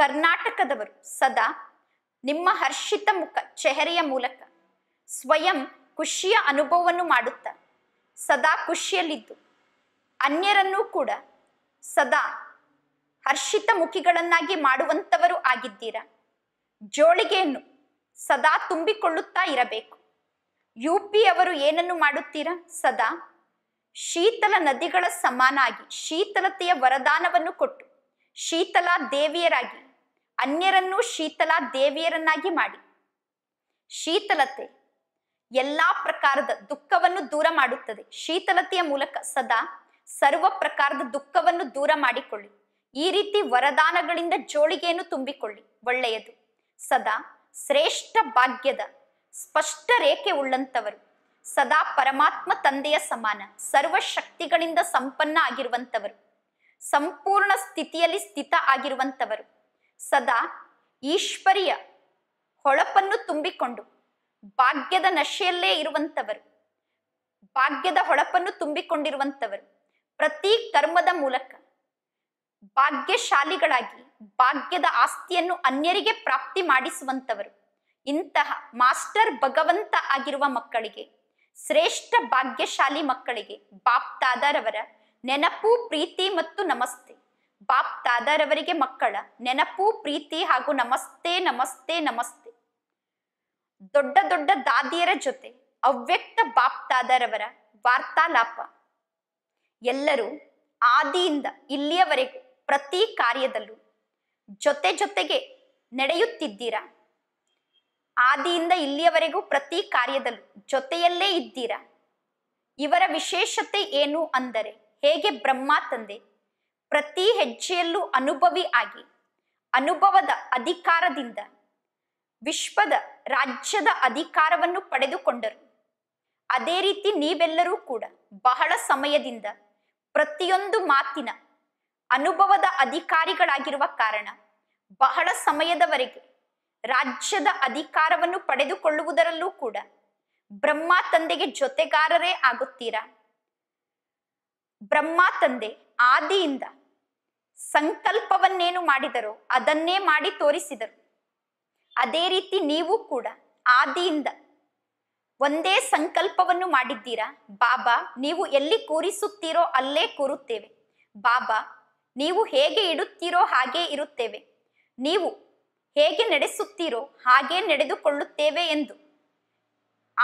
ಕರ್ನಾಟಕದವರು ಸದಾ ನಿಮ್ಮ ಹರ್ಷಿತ ಮುಖ ಚೆಹರೆಯ ಮೂಲಕ ಸ್ವಯಂ ಖುಷಿಯ ಅನುಭವವನ್ನು ಮಾಡುತ್ತಾ ಸದಾ ಖುಷಿಯಲ್ಲಿದ್ದು ಅನ್ಯರನ್ನೂ ಕೂಡ ಸದಾ ಹರ್ಷಿತ ಮುಖಿಗಳನ್ನಾಗಿ ಮಾಡುವಂಥವರು ಆಗಿದ್ದೀರ ಜೋಳಿಗೆಯನ್ನು ಸದಾ ತುಂಬಿಕೊಳ್ಳುತ್ತಾ ಇರಬೇಕು ಯು ಪಿ ಅವರು ಏನನ್ನು ಮಾಡುತ್ತೀರಾ ಸದಾ ಶೀತಲ ನದಿಗಳ ಸಮಾನಾಗಿ ಶೀತಲತೆಯ ವರದಾನವನ್ನು ಕೊಟ್ಟು ಶೀತಲಾ ದೇವಿಯರಾಗಿ ಅನ್ಯರನ್ನೂ ಶೀತಲಾ ದೇವಿಯರನ್ನಾಗಿ ಮಾಡಿ ಶೀತಲತೆ ಎಲ್ಲಾ ಪ್ರಕಾರದ ದುಃಖವನ್ನು ದೂರ ಮಾಡುತ್ತದೆ ಶೀತಲತೆಯ ಮೂಲಕ ಸದಾ ಸರ್ವ ಪ್ರಕಾರದ ದುಃಖವನ್ನು ದೂರ ಮಾಡಿಕೊಳ್ಳಿ ಈ ರೀತಿ ವರದಾನಗಳಿಂದ ಜೋಳಿಗೆಯನ್ನು ತುಂಬಿಕೊಳ್ಳಿ ಒಳ್ಳೆಯದು ಸದಾ ಶ್ರೇಷ್ಠ ಭಾಗ್ಯದ ಸ್ಪಷ್ಟ ರೇಖೆ ಉಳ್ಳಂತವರು ಸದಾ ಪರಮಾತ್ಮ ತಂದೆಯ ಸಮಾನ ಸರ್ವ ಶಕ್ತಿಗಳಿಂದ ಸಂಪನ್ನ ಆಗಿರುವಂತವರು ಸಂಪೂರ್ಣ ಸ್ಥಿತಿಯಲ್ಲಿ ಸ್ಥಿತ ಆಗಿರುವಂತವರು ಸದಾ ಈಶ್ವರಿಯ ಹೊಳಪನ್ನು ತುಂಬಿಕೊಂಡು ಭಾಗ್ಯದ ನಶೆಯಲ್ಲೇ ಇರುವಂತವರು ಭಾಗ್ಯದ ಹೊಳಪನ್ನು ತುಂಬಿಕೊಂಡಿರುವಂತವರು ಪ್ರತಿ ಕರ್ಮದ ಮೂಲಕ ಭಾಗ್ಯಶಾಲಿಗಳಾಗಿ ಭಾಗ್ಯದ ಆಸ್ತಿಯನ್ನು ಅನ್ಯರಿಗೆ ಪ್ರಾಪ್ತಿ ಮಾಡಿಸುವಂತವರು ಇಂತಹ ಮಾಸ್ಟರ್ ಭಗವಂತ ಆಗಿರುವ ಮಕ್ಕಳಿಗೆ ಶ್ರೇಷ್ಠ ಭಾಗ್ಯಶಾಲಿ ಮಕ್ಕಳಿಗೆ ಬಾಪ್ತಾದಾರವರ ತಾದಾರವರ ನೆನಪು ಪ್ರೀತಿ ಮತ್ತು ನಮಸ್ತೆ ಬಾಪ್ ತಾದಾರವರಿಗೆ ಮಕ್ಕಳ ನೆನಪು ಪ್ರೀತಿ ಹಾಗೂ ನಮಸ್ತೆ ನಮಸ್ತೆ ನಮಸ್ತೆ ದೊಡ್ಡ ದೊಡ್ಡ ದಾದಿಯರ ಜೊತೆ ಅವ್ಯಕ್ತ ಬಾಪ್ತಾದರವರ ವಾರ್ತಾಲಾಪ ಎಲ್ಲರೂ ಆದಿಯಿಂದ ಇಲ್ಲಿಯವರೆಗೂ ಪ್ರತಿ ಕಾರ್ಯದಲ್ಲೂ ಜೊತೆ ಜೊತೆಗೆ ನಡೆಯುತ್ತಿದ್ದೀರಾ ಆದಿಯಿಂದ ಇಲ್ಲಿಯವರೆಗೂ ಪ್ರತಿ ಕಾರ್ಯದಲ್ಲೂ ಜೊತೆಯಲ್ಲೇ ಇದ್ದೀರಾ ಇವರ ವಿಶೇಷತೆ ಏನು ಅಂದರೆ ಹೇಗೆ ಬ್ರಹ್ಮ ತಂದೆ ಪ್ರತಿ ಹೆಜ್ಜೆಯಲ್ಲೂ ಅನುಭವಿ ಆಗಿ ಅನುಭವದ ಅಧಿಕಾರದಿಂದ ವಿಶ್ವದ ರಾಜ್ಯದ ಅಧಿಕಾರವನ್ನು ಪಡೆದುಕೊಂಡರು ಅದೇ ರೀತಿ ನೀವೆಲ್ಲರೂ ಕೂಡ ಬಹಳ ಸಮಯದಿಂದ ಪ್ರತಿಯೊಂದು ಮಾತಿನ ಅನುಭವದ ಅಧಿಕಾರಿಗಳಾಗಿರುವ ಕಾರಣ ಬಹಳ ಸಮಯದವರೆಗೆ ರಾಜ್ಯದ ಅಧಿಕಾರವನ್ನು ಪಡೆದುಕೊಳ್ಳುವುದರಲ್ಲೂ ಕೂಡ ಬ್ರಹ್ಮ ತಂದೆಗೆ ಜೊತೆಗಾರರೇ ಆಗುತ್ತೀರಾ ಬ್ರಹ್ಮ ತಂದೆ ಆದಿಯಿಂದ ಸಂಕಲ್ಪವನ್ನೇನು ಮಾಡಿದರೋ ಅದನ್ನೇ ಮಾಡಿ ತೋರಿಸಿದರು ಅದೇ ರೀತಿ ನೀವು ಕೂಡ ಆದಿಯಿಂದ ಒಂದೇ ಸಂಕಲ್ಪವನ್ನು ಮಾಡಿದ್ದೀರಾ ಬಾಬಾ ನೀವು ಎಲ್ಲಿ ಕೂರಿಸುತ್ತೀರೋ ಅಲ್ಲೇ ಕೂರುತ್ತೇವೆ ಬಾಬಾ ನೀವು ಹೇಗೆ ಇಡುತ್ತೀರೋ ಹಾಗೆ ಇರುತ್ತೇವೆ ನೀವು ಹೇಗೆ ನಡೆಸುತ್ತೀರೋ ಹಾಗೆ ನಡೆದುಕೊಳ್ಳುತ್ತೇವೆ ಎಂದು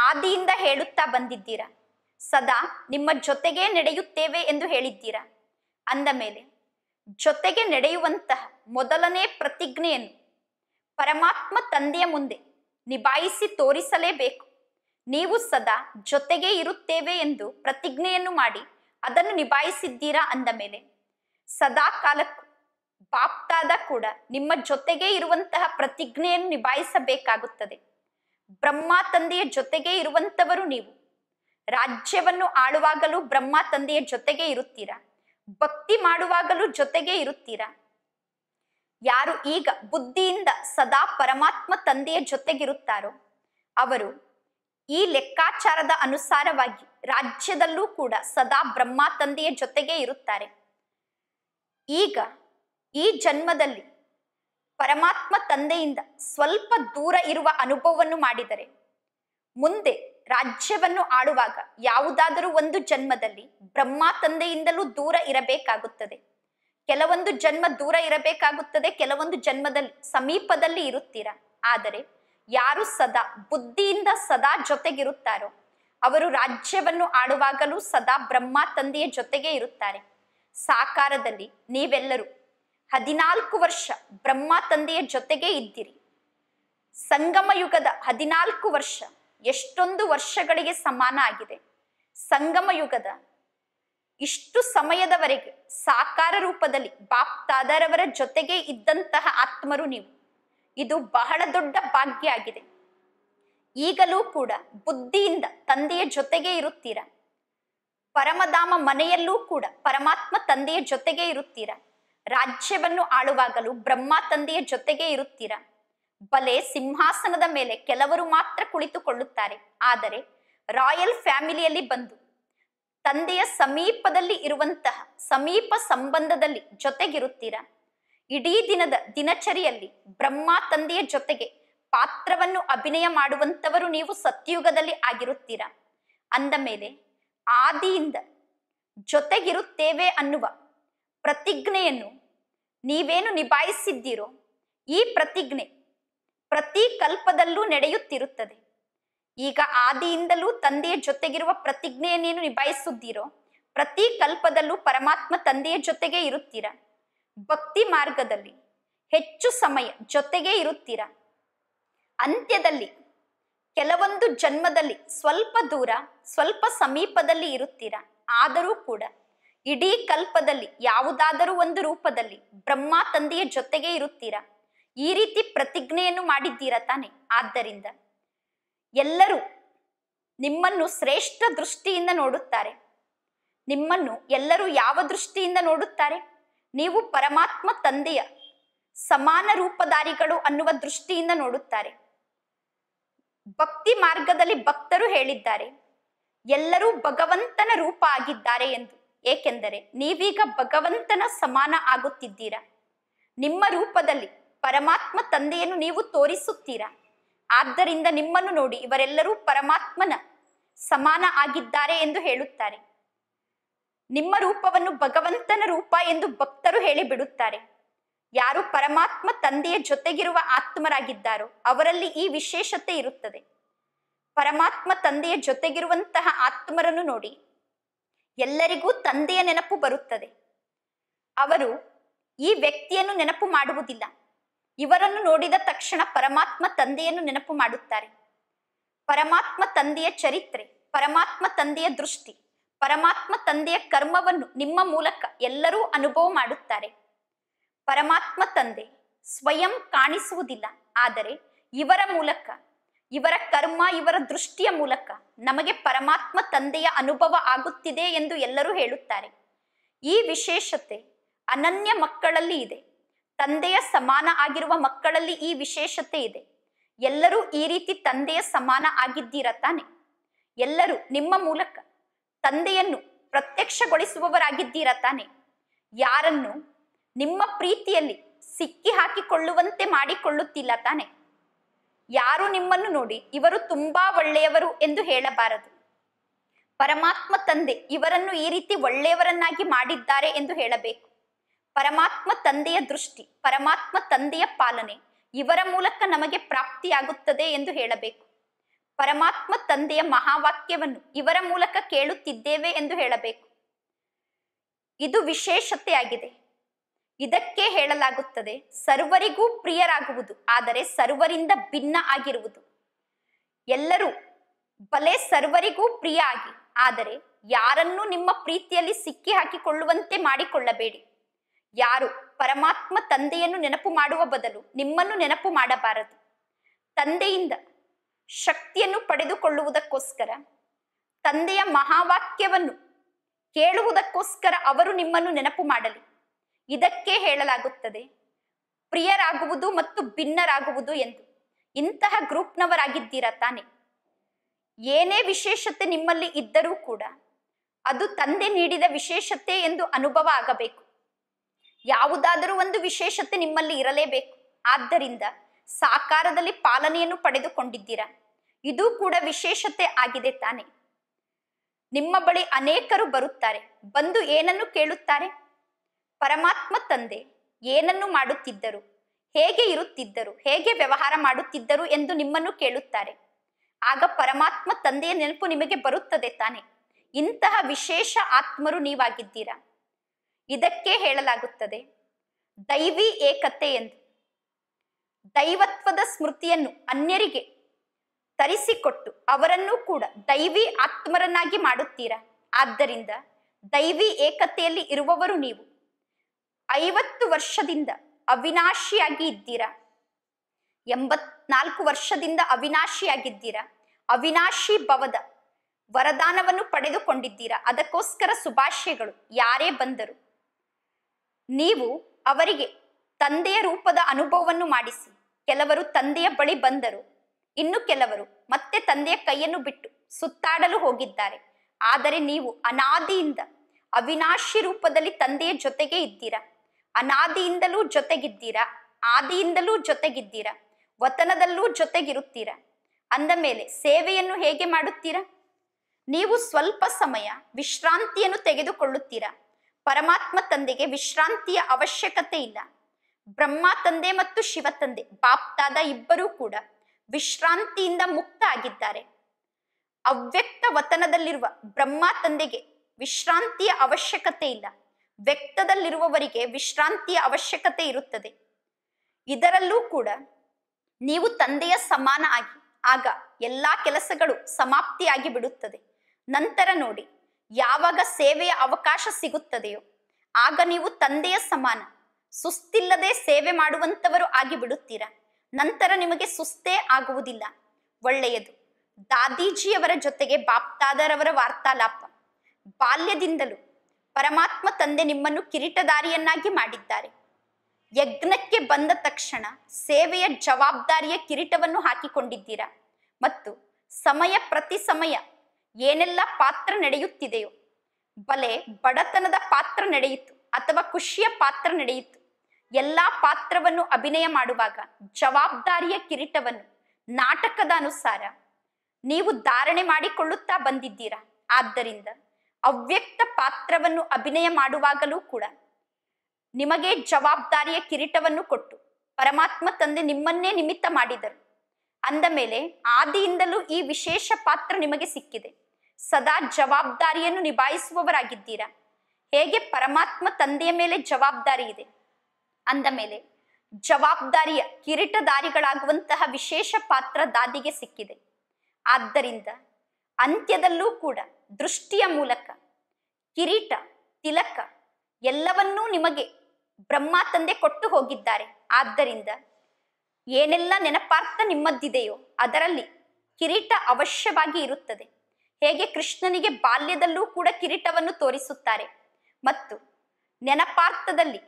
ಆದಿಯಿಂದ ಹೇಳುತ್ತಾ ಬಂದಿದ್ದೀರಾ ಸದಾ ನಿಮ್ಮ ಜೊತೆಗೆ ನಡೆಯುತ್ತೇವೆ ಎಂದು ಹೇಳಿದ್ದೀರಾ ಅಂದ ಮೇಲೆ ಜೊತೆಗೆ ನಡೆಯುವಂತಹ ಮೊದಲನೇ ಪ್ರತಿಜ್ಞೆಯನ್ನು ಪರಮಾತ್ಮ ತಂದೆಯ ಮುಂದೆ ನಿಭಾಯಿಸಿ ತೋರಿಸಲೇಬೇಕು ನೀವು ಸದಾ ಜೊತೆಗೆ ಇರುತ್ತೇವೆ ಎಂದು ಪ್ರತಿಜ್ಞೆಯನ್ನು ಮಾಡಿ ಅದನ್ನು ನಿಭಾಯಿಸಿದ್ದೀರಾ ಅಂದ ಮೇಲೆ ಸದಾ ಕಾಲಕ್ಕೂ ಬಾಪ್ತಾದ ಕೂಡ ನಿಮ್ಮ ಜೊತೆಗೆ ಇರುವಂತಹ ಪ್ರತಿಜ್ಞೆಯನ್ನು ನಿಭಾಯಿಸಬೇಕಾಗುತ್ತದೆ ಬ್ರಹ್ಮ ತಂದೆಯ ಜೊತೆಗೆ ಇರುವಂತವರು ನೀವು ರಾಜ್ಯವನ್ನು ಆಳುವಾಗಲೂ ಬ್ರಹ್ಮ ತಂದೆಯ ಜೊತೆಗೆ ಇರುತ್ತೀರಾ ಭಕ್ತಿ ಮಾಡುವಾಗಲೂ ಜೊತೆಗೆ ಇರುತ್ತೀರಾ ಯಾರು ಈಗ ಬುದ್ಧಿಯಿಂದ ಸದಾ ಪರಮಾತ್ಮ ತಂದೆಯ ಜೊತೆಗಿರುತ್ತಾರೋ ಅವರು ಈ ಲೆಕ್ಕಾಚಾರದ ಅನುಸಾರವಾಗಿ ರಾಜ್ಯದಲ್ಲೂ ಕೂಡ ಸದಾ ಬ್ರಹ್ಮ ತಂದೆಯ ಜೊತೆಗೆ ಇರುತ್ತಾರೆ ಈಗ ಈ ಜನ್ಮದಲ್ಲಿ ಪರಮಾತ್ಮ ತಂದೆಯಿಂದ ಸ್ವಲ್ಪ ದೂರ ಇರುವ ಅನುಭವವನ್ನು ಮಾಡಿದರೆ ಮುಂದೆ ರಾಜ್ಯವನ್ನು ಆಡುವಾಗ ಯಾವುದಾದರೂ ಒಂದು ಜನ್ಮದಲ್ಲಿ ಬ್ರಹ್ಮ ತಂದೆಯಿಂದಲೂ ದೂರ ಇರಬೇಕಾಗುತ್ತದೆ ಕೆಲವೊಂದು ಜನ್ಮ ದೂರ ಇರಬೇಕಾಗುತ್ತದೆ ಕೆಲವೊಂದು ಜನ್ಮದಲ್ಲಿ ಸಮೀಪದಲ್ಲಿ ಇರುತ್ತೀರ ಆದರೆ ಯಾರು ಸದಾ ಬುದ್ಧಿಯಿಂದ ಸದಾ ಜೊತೆಗಿರುತ್ತಾರೋ ಅವರು ರಾಜ್ಯವನ್ನು ಆಡುವಾಗಲೂ ಸದಾ ಬ್ರಹ್ಮ ತಂದೆಯ ಜೊತೆಗೆ ಇರುತ್ತಾರೆ ಸಾಕಾರದಲ್ಲಿ ನೀವೆಲ್ಲರೂ ಹದಿನಾಲ್ಕು ವರ್ಷ ಬ್ರಹ್ಮ ತಂದೆಯ ಜೊತೆಗೆ ಇದ್ದೀರಿ ಸಂಗಮ ಯುಗದ ಹದಿನಾಲ್ಕು ವರ್ಷ ಎಷ್ಟೊಂದು ವರ್ಷಗಳಿಗೆ ಸಮಾನ ಆಗಿದೆ ಸಂಗಮ ಯುಗದ ಇಷ್ಟು ಸಮಯದವರೆಗೆ ಸಾಕಾರ ರೂಪದಲ್ಲಿ ಬಾಪ್ ದಾದರವರ ಜೊತೆಗೆ ಇದ್ದಂತಹ ಆತ್ಮರು ನೀವು ಇದು ಬಹಳ ದೊಡ್ಡ ಭಾಗ್ಯ ಆಗಿದೆ ಈಗಲೂ ಕೂಡ ಬುದ್ಧಿಯಿಂದ ತಂದೆಯ ಜೊತೆಗೆ ಇರುತ್ತೀರಾ ಪರಮಧಾಮ ಮನೆಯಲ್ಲೂ ಕೂಡ ಪರಮಾತ್ಮ ತಂದೆಯ ಜೊತೆಗೆ ಇರುತ್ತೀರಾ ರಾಜ್ಯವನ್ನು ಆಳುವಾಗಲೂ ಬ್ರಹ್ಮ ತಂದೆಯ ಜೊತೆಗೆ ಇರುತ್ತೀರಾ ಬಲೆ ಸಿಂಹಾಸನದ ಮೇಲೆ ಕೆಲವರು ಮಾತ್ರ ಕುಳಿತುಕೊಳ್ಳುತ್ತಾರೆ ಆದರೆ ರಾಯಲ್ ಫ್ಯಾಮಿಲಿಯಲ್ಲಿ ಬಂದು ತಂದೆಯ ಸಮೀಪದಲ್ಲಿ ಇರುವಂತಹ ಸಮೀಪ ಸಂಬಂಧದಲ್ಲಿ ಜೊತೆಗಿರುತ್ತೀರಾ ಇಡೀ ದಿನದ ದಿನಚರಿಯಲ್ಲಿ ಬ್ರಹ್ಮ ತಂದೆಯ ಜೊತೆಗೆ ಪಾತ್ರವನ್ನು ಅಭಿನಯ ಮಾಡುವಂತವರು ನೀವು ಸತ್ಯುಗದಲ್ಲಿ ಆಗಿರುತ್ತೀರಾ ಅಂದ ಮೇಲೆ ಆದಿಯಿಂದ ಜೊತೆಗಿರುತ್ತೇವೆ ಅನ್ನುವ ಪ್ರತಿಜ್ಞೆಯನ್ನು ನೀವೇನು ನಿಭಾಯಿಸಿದ್ದೀರೋ ಈ ಪ್ರತಿಜ್ಞೆ ಪ್ರತಿ ಕಲ್ಪದಲ್ಲೂ ನಡೆಯುತ್ತಿರುತ್ತದೆ ಈಗ ಆದಿಯಿಂದಲೂ ತಂದೆಯ ಜೊತೆಗಿರುವ ಪ್ರತಿಜ್ಞೆಯನ್ನೇನು ನಿಭಾಯಿಸುತ್ತೀರೋ ಪ್ರತಿ ಕಲ್ಪದಲ್ಲೂ ಪರಮಾತ್ಮ ತಂದೆಯ ಜೊತೆಗೆ ಇರುತ್ತೀರಾ ಭಕ್ತಿ ಮಾರ್ಗದಲ್ಲಿ ಹೆಚ್ಚು ಸಮಯ ಜೊತೆಗೆ ಇರುತ್ತೀರಾ ಅಂತ್ಯದಲ್ಲಿ ಕೆಲವೊಂದು ಜನ್ಮದಲ್ಲಿ ಸ್ವಲ್ಪ ದೂರ ಸ್ವಲ್ಪ ಸಮೀಪದಲ್ಲಿ ಇರುತ್ತೀರಾ ಆದರೂ ಕೂಡ ಇಡೀ ಕಲ್ಪದಲ್ಲಿ ಯಾವುದಾದರೂ ಒಂದು ರೂಪದಲ್ಲಿ ಬ್ರಹ್ಮ ತಂದೆಯ ಜೊತೆಗೆ ಇರುತ್ತೀರಾ ಈ ರೀತಿ ಪ್ರತಿಜ್ಞೆಯನ್ನು ಮಾಡಿದ್ದೀರಾ ತಾನೆ ಆದ್ದರಿಂದ ಎಲ್ಲರೂ ನಿಮ್ಮನ್ನು ಶ್ರೇಷ್ಠ ದೃಷ್ಟಿಯಿಂದ ನೋಡುತ್ತಾರೆ ನಿಮ್ಮನ್ನು ಎಲ್ಲರೂ ಯಾವ ದೃಷ್ಟಿಯಿಂದ ನೋಡುತ್ತಾರೆ ನೀವು ಪರಮಾತ್ಮ ತಂದೆಯ ಸಮಾನ ರೂಪಧಾರಿಗಳು ಅನ್ನುವ ದೃಷ್ಟಿಯಿಂದ ನೋಡುತ್ತಾರೆ ಭಕ್ತಿ ಮಾರ್ಗದಲ್ಲಿ ಭಕ್ತರು ಹೇಳಿದ್ದಾರೆ ಎಲ್ಲರೂ ಭಗವಂತನ ರೂಪ ಆಗಿದ್ದಾರೆ ಎಂದು ಏಕೆಂದರೆ ನೀವೀಗ ಭಗವಂತನ ಸಮಾನ ಆಗುತ್ತಿದ್ದೀರಾ ನಿಮ್ಮ ರೂಪದಲ್ಲಿ ಪರಮಾತ್ಮ ತಂದೆಯನ್ನು ನೀವು ತೋರಿಸುತ್ತೀರಾ ಆದ್ದರಿಂದ ನಿಮ್ಮನ್ನು ನೋಡಿ ಇವರೆಲ್ಲರೂ ಪರಮಾತ್ಮನ ಸಮಾನ ಆಗಿದ್ದಾರೆ ಎಂದು ಹೇಳುತ್ತಾರೆ ನಿಮ್ಮ ರೂಪವನ್ನು ಭಗವಂತನ ರೂಪ ಎಂದು ಭಕ್ತರು ಹೇಳಿ ಬಿಡುತ್ತಾರೆ ಯಾರು ಪರಮಾತ್ಮ ತಂದೆಯ ಜೊತೆಗಿರುವ ಆತ್ಮರಾಗಿದ್ದಾರೋ ಅವರಲ್ಲಿ ಈ ವಿಶೇಷತೆ ಇರುತ್ತದೆ ಪರಮಾತ್ಮ ತಂದೆಯ ಜೊತೆಗಿರುವಂತಹ ಆತ್ಮರನ್ನು ನೋಡಿ ಎಲ್ಲರಿಗೂ ತಂದೆಯ ನೆನಪು ಬರುತ್ತದೆ ಅವರು ಈ ವ್ಯಕ್ತಿಯನ್ನು ನೆನಪು ಮಾಡುವುದಿಲ್ಲ ಇವರನ್ನು ನೋಡಿದ ತಕ್ಷಣ ಪರಮಾತ್ಮ ತಂದೆಯನ್ನು ನೆನಪು ಮಾಡುತ್ತಾರೆ ಪರಮಾತ್ಮ ತಂದೆಯ ಚರಿತ್ರೆ ಪರಮಾತ್ಮ ತಂದೆಯ ದೃಷ್ಟಿ ಪರಮಾತ್ಮ ತಂದೆಯ ಕರ್ಮವನ್ನು ನಿಮ್ಮ ಮೂಲಕ ಎಲ್ಲರೂ ಅನುಭವ ಮಾಡುತ್ತಾರೆ ಪರಮಾತ್ಮ ತಂದೆ ಸ್ವಯಂ ಕಾಣಿಸುವುದಿಲ್ಲ ಆದರೆ ಇವರ ಮೂಲಕ ಇವರ ಕರ್ಮ ಇವರ ದೃಷ್ಟಿಯ ಮೂಲಕ ನಮಗೆ ಪರಮಾತ್ಮ ತಂದೆಯ ಅನುಭವ ಆಗುತ್ತಿದೆ ಎಂದು ಎಲ್ಲರೂ ಹೇಳುತ್ತಾರೆ ಈ ವಿಶೇಷತೆ ಅನನ್ಯ ಮಕ್ಕಳಲ್ಲಿ ಇದೆ ತಂದೆಯ ಸಮಾನ ಆಗಿರುವ ಮಕ್ಕಳಲ್ಲಿ ಈ ವಿಶೇಷತೆ ಇದೆ ಎಲ್ಲರೂ ಈ ರೀತಿ ತಂದೆಯ ಸಮಾನ ಆಗಿದ್ದೀರ ತಾನೆ ಎಲ್ಲರೂ ನಿಮ್ಮ ಮೂಲಕ ತಂದೆಯನ್ನು ಪ್ರತ್ಯಕ್ಷಗೊಳಿಸುವವರಾಗಿದ್ದೀರ ತಾನೆ ಯಾರನ್ನು ನಿಮ್ಮ ಪ್ರೀತಿಯಲ್ಲಿ ಸಿಕ್ಕಿ ಹಾಕಿಕೊಳ್ಳುವಂತೆ ಮಾಡಿಕೊಳ್ಳುತ್ತಿಲ್ಲ ತಾನೆ ಯಾರು ನಿಮ್ಮನ್ನು ನೋಡಿ ಇವರು ತುಂಬಾ ಒಳ್ಳೆಯವರು ಎಂದು ಹೇಳಬಾರದು ಪರಮಾತ್ಮ ತಂದೆ ಇವರನ್ನು ಈ ರೀತಿ ಒಳ್ಳೆಯವರನ್ನಾಗಿ ಮಾಡಿದ್ದಾರೆ ಎಂದು ಹೇಳಬೇಕು ಪರಮಾತ್ಮ ತಂದೆಯ ದೃಷ್ಟಿ ಪರಮಾತ್ಮ ತಂದೆಯ ಪಾಲನೆ ಇವರ ಮೂಲಕ ನಮಗೆ ಪ್ರಾಪ್ತಿಯಾಗುತ್ತದೆ ಎಂದು ಹೇಳಬೇಕು ಪರಮಾತ್ಮ ತಂದೆಯ ಮಹಾವಾಕ್ಯವನ್ನು ಇವರ ಮೂಲಕ ಕೇಳುತ್ತಿದ್ದೇವೆ ಎಂದು ಹೇಳಬೇಕು ಇದು ವಿಶೇಷತೆಯಾಗಿದೆ ಇದಕ್ಕೆ ಹೇಳಲಾಗುತ್ತದೆ ಸರ್ವರಿಗೂ ಪ್ರಿಯರಾಗುವುದು ಆದರೆ ಸರ್ವರಿಂದ ಭಿನ್ನ ಆಗಿರುವುದು ಎಲ್ಲರೂ ಬಲೆ ಸರ್ವರಿಗೂ ಪ್ರಿಯ ಆಗಿ ಆದರೆ ಯಾರನ್ನೂ ನಿಮ್ಮ ಪ್ರೀತಿಯಲ್ಲಿ ಸಿಕ್ಕಿ ಹಾಕಿಕೊಳ್ಳುವಂತೆ ಮಾಡಿಕೊಳ್ಳಬೇಡಿ ಯಾರು ಪರಮಾತ್ಮ ತಂದೆಯನ್ನು ನೆನಪು ಮಾಡುವ ಬದಲು ನಿಮ್ಮನ್ನು ನೆನಪು ಮಾಡಬಾರದು ತಂದೆಯಿಂದ ಶಕ್ತಿಯನ್ನು ಪಡೆದುಕೊಳ್ಳುವುದಕ್ಕೋಸ್ಕರ ತಂದೆಯ ಮಹಾವಾಕ್ಯವನ್ನು ಕೇಳುವುದಕ್ಕೋಸ್ಕರ ಅವರು ನಿಮ್ಮನ್ನು ನೆನಪು ಮಾಡಲಿ ಇದಕ್ಕೆ ಹೇಳಲಾಗುತ್ತದೆ ಪ್ರಿಯರಾಗುವುದು ಮತ್ತು ಭಿನ್ನರಾಗುವುದು ಎಂದು ಇಂತಹ ಗ್ರೂಪ್ನವರಾಗಿದ್ದೀರಾ ತಾನೆ ಏನೇ ವಿಶೇಷತೆ ನಿಮ್ಮಲ್ಲಿ ಇದ್ದರೂ ಕೂಡ ಅದು ತಂದೆ ನೀಡಿದ ವಿಶೇಷತೆ ಎಂದು ಅನುಭವ ಆಗಬೇಕು ಯಾವುದಾದರೂ ಒಂದು ವಿಶೇಷತೆ ನಿಮ್ಮಲ್ಲಿ ಇರಲೇಬೇಕು ಆದ್ದರಿಂದ ಸಾಕಾರದಲ್ಲಿ ಪಾಲನೆಯನ್ನು ಪಡೆದುಕೊಂಡಿದ್ದೀರಾ ಇದು ಕೂಡ ವಿಶೇಷತೆ ಆಗಿದೆ ತಾನೆ ನಿಮ್ಮ ಬಳಿ ಅನೇಕರು ಬರುತ್ತಾರೆ ಬಂದು ಏನನ್ನು ಕೇಳುತ್ತಾರೆ ಪರಮಾತ್ಮ ತಂದೆ ಏನನ್ನು ಮಾಡುತ್ತಿದ್ದರು ಹೇಗೆ ಇರುತ್ತಿದ್ದರು ಹೇಗೆ ವ್ಯವಹಾರ ಮಾಡುತ್ತಿದ್ದರು ಎಂದು ನಿಮ್ಮನ್ನು ಕೇಳುತ್ತಾರೆ ಆಗ ಪರಮಾತ್ಮ ತಂದೆಯ ನೆನಪು ನಿಮಗೆ ಬರುತ್ತದೆ ತಾನೆ ಇಂತಹ ವಿಶೇಷ ಆತ್ಮರು ನೀವಾಗಿದ್ದೀರಾ ಇದಕ್ಕೆ ಹೇಳಲಾಗುತ್ತದೆ ದೈವಿ ಏಕತೆ ಎಂದು ದೈವತ್ವದ ಸ್ಮೃತಿಯನ್ನು ಅನ್ಯರಿಗೆ ತರಿಸಿಕೊಟ್ಟು ಅವರನ್ನು ಕೂಡ ದೈವಿ ಆತ್ಮರನ್ನಾಗಿ ಮಾಡುತ್ತೀರಾ ಆದ್ದರಿಂದ ದೈವಿ ಏಕತೆಯಲ್ಲಿ ಇರುವವರು ನೀವು ಐವತ್ತು ವರ್ಷದಿಂದ ಅವಿನಾಶಿಯಾಗಿ ಇದ್ದೀರಾ ಎಂಬತ್ನಾಲ್ಕು ವರ್ಷದಿಂದ ಅವಿನಾಶಿಯಾಗಿದ್ದೀರಾ ಅವಿನಾಶಿ ಭವದ ವರದಾನವನ್ನು ಪಡೆದುಕೊಂಡಿದ್ದೀರಾ ಅದಕ್ಕೋಸ್ಕರ ಶುಭಾಶಯಗಳು ಯಾರೇ ಬಂದರು ನೀವು ಅವರಿಗೆ ತಂದೆಯ ರೂಪದ ಅನುಭವವನ್ನು ಮಾಡಿಸಿ ಕೆಲವರು ತಂದೆಯ ಬಳಿ ಬಂದರು ಇನ್ನು ಕೆಲವರು ಮತ್ತೆ ತಂದೆಯ ಕೈಯನ್ನು ಬಿಟ್ಟು ಸುತ್ತಾಡಲು ಹೋಗಿದ್ದಾರೆ ಆದರೆ ನೀವು ಅನಾದಿಯಿಂದ ಅವಿನಾಶಿ ರೂಪದಲ್ಲಿ ತಂದೆಯ ಜೊತೆಗೆ ಇದ್ದೀರಾ ಅನಾದಿಯಿಂದಲೂ ಜೊತೆಗಿದ್ದೀರಾ ಆದಿಯಿಂದಲೂ ಜೊತೆಗಿದ್ದೀರಾ ವತನದಲ್ಲೂ ಜೊತೆಗಿರುತ್ತೀರಾ ಅಂದ ಮೇಲೆ ಸೇವೆಯನ್ನು ಹೇಗೆ ಮಾಡುತ್ತೀರಾ ನೀವು ಸ್ವಲ್ಪ ಸಮಯ ವಿಶ್ರಾಂತಿಯನ್ನು ತೆಗೆದುಕೊಳ್ಳುತ್ತೀರಾ ಪರಮಾತ್ಮ ತಂದೆಗೆ ವಿಶ್ರಾಂತಿಯ ಅವಶ್ಯಕತೆ ಇಲ್ಲ ಬ್ರಹ್ಮ ತಂದೆ ಮತ್ತು ಶಿವ ತಂದೆ ಬಾಪ್ತಾದ ಇಬ್ಬರೂ ಕೂಡ ವಿಶ್ರಾಂತಿಯಿಂದ ಮುಕ್ತ ಆಗಿದ್ದಾರೆ ಅವ್ಯಕ್ತ ವತನದಲ್ಲಿರುವ ಬ್ರಹ್ಮ ತಂದೆಗೆ ವಿಶ್ರಾಂತಿಯ ಅವಶ್ಯಕತೆ ಇಲ್ಲ ವ್ಯಕ್ತದಲ್ಲಿರುವವರಿಗೆ ವಿಶ್ರಾಂತಿಯ ಅವಶ್ಯಕತೆ ಇರುತ್ತದೆ ಇದರಲ್ಲೂ ಕೂಡ ನೀವು ತಂದೆಯ ಸಮಾನ ಆಗಿ ಆಗ ಎಲ್ಲಾ ಕೆಲಸಗಳು ಸಮಾಪ್ತಿಯಾಗಿ ಬಿಡುತ್ತದೆ ನಂತರ ನೋಡಿ ಯಾವಾಗ ಸೇವೆಯ ಅವಕಾಶ ಸಿಗುತ್ತದೆಯೋ ಆಗ ನೀವು ತಂದೆಯ ಸಮಾನ ಸುಸ್ತಿಲ್ಲದೆ ಸೇವೆ ಮಾಡುವಂತವರು ಆಗಿ ನಂತರ ನಿಮಗೆ ಸುಸ್ತೇ ಆಗುವುದಿಲ್ಲ ಒಳ್ಳೆಯದು ದಾದೀಜಿಯವರ ಜೊತೆಗೆ ಬಾಪ್ತಾದರವರ ವಾರ್ತಾಲಾಪ ಬಾಲ್ಯದಿಂದಲೂ ಪರಮಾತ್ಮ ತಂದೆ ನಿಮ್ಮನ್ನು ಕಿರೀಟದಾರಿಯನ್ನಾಗಿ ಮಾಡಿದ್ದಾರೆ ಯಜ್ಞಕ್ಕೆ ಬಂದ ತಕ್ಷಣ ಸೇವೆಯ ಜವಾಬ್ದಾರಿಯ ಕಿರೀಟವನ್ನು ಹಾಕಿಕೊಂಡಿದ್ದೀರಾ ಮತ್ತು ಸಮಯ ಪ್ರತಿ ಸಮಯ ಏನೆಲ್ಲ ಪಾತ್ರ ನಡೆಯುತ್ತಿದೆಯೋ ಬಲೆ ಬಡತನದ ಪಾತ್ರ ನಡೆಯಿತು ಅಥವಾ ಖುಷಿಯ ಪಾತ್ರ ನಡೆಯಿತು ಎಲ್ಲಾ ಪಾತ್ರವನ್ನು ಅಭಿನಯ ಮಾಡುವಾಗ ಜವಾಬ್ದಾರಿಯ ಕಿರೀಟವನ್ನು ನಾಟಕದ ಅನುಸಾರ ನೀವು ಧಾರಣೆ ಮಾಡಿಕೊಳ್ಳುತ್ತಾ ಬಂದಿದ್ದೀರಾ ಆದ್ದರಿಂದ ಅವ್ಯಕ್ತ ಪಾತ್ರವನ್ನು ಅಭಿನಯ ಮಾಡುವಾಗಲೂ ಕೂಡ ನಿಮಗೆ ಜವಾಬ್ದಾರಿಯ ಕಿರೀಟವನ್ನು ಕೊಟ್ಟು ಪರಮಾತ್ಮ ತಂದೆ ನಿಮ್ಮನ್ನೇ ನಿಮಿತ್ತ ಮಾಡಿದರು ಅಂದ ಮೇಲೆ ಆದಿಯಿಂದಲೂ ಈ ವಿಶೇಷ ಪಾತ್ರ ನಿಮಗೆ ಸಿಕ್ಕಿದೆ ಸದಾ ಜವಾಬ್ದಾರಿಯನ್ನು ನಿಭಾಯಿಸುವವರಾಗಿದ್ದೀರಾ ಹೇಗೆ ಪರಮಾತ್ಮ ತಂದೆಯ ಮೇಲೆ ಜವಾಬ್ದಾರಿ ಇದೆ ಅಂದ ಮೇಲೆ ಜವಾಬ್ದಾರಿಯ ದಾರಿಗಳಾಗುವಂತಹ ವಿಶೇಷ ಪಾತ್ರ ದಾದಿಗೆ ಸಿಕ್ಕಿದೆ ಆದ್ದರಿಂದ ಅಂತ್ಯದಲ್ಲೂ ಕೂಡ ದೃಷ್ಟಿಯ ಮೂಲಕ ಕಿರೀಟ ತಿಲಕ ಎಲ್ಲವನ್ನೂ ನಿಮಗೆ ಬ್ರಹ್ಮ ತಂದೆ ಕೊಟ್ಟು ಹೋಗಿದ್ದಾರೆ ಆದ್ದರಿಂದ ಏನೆಲ್ಲ ನೆನಪಾರ್ಥ ನಿಮ್ಮದ್ದಿದೆಯೋ ಅದರಲ್ಲಿ ಕಿರೀಟ ಅವಶ್ಯವಾಗಿ ಇರುತ್ತದೆ ಹೇಗೆ ಕೃಷ್ಣನಿಗೆ ಬಾಲ್ಯದಲ್ಲೂ ಕೂಡ ಕಿರೀಟವನ್ನು ತೋರಿಸುತ್ತಾರೆ ಮತ್ತು ನೆನಪಾರ್ಥದಲ್ಲಿ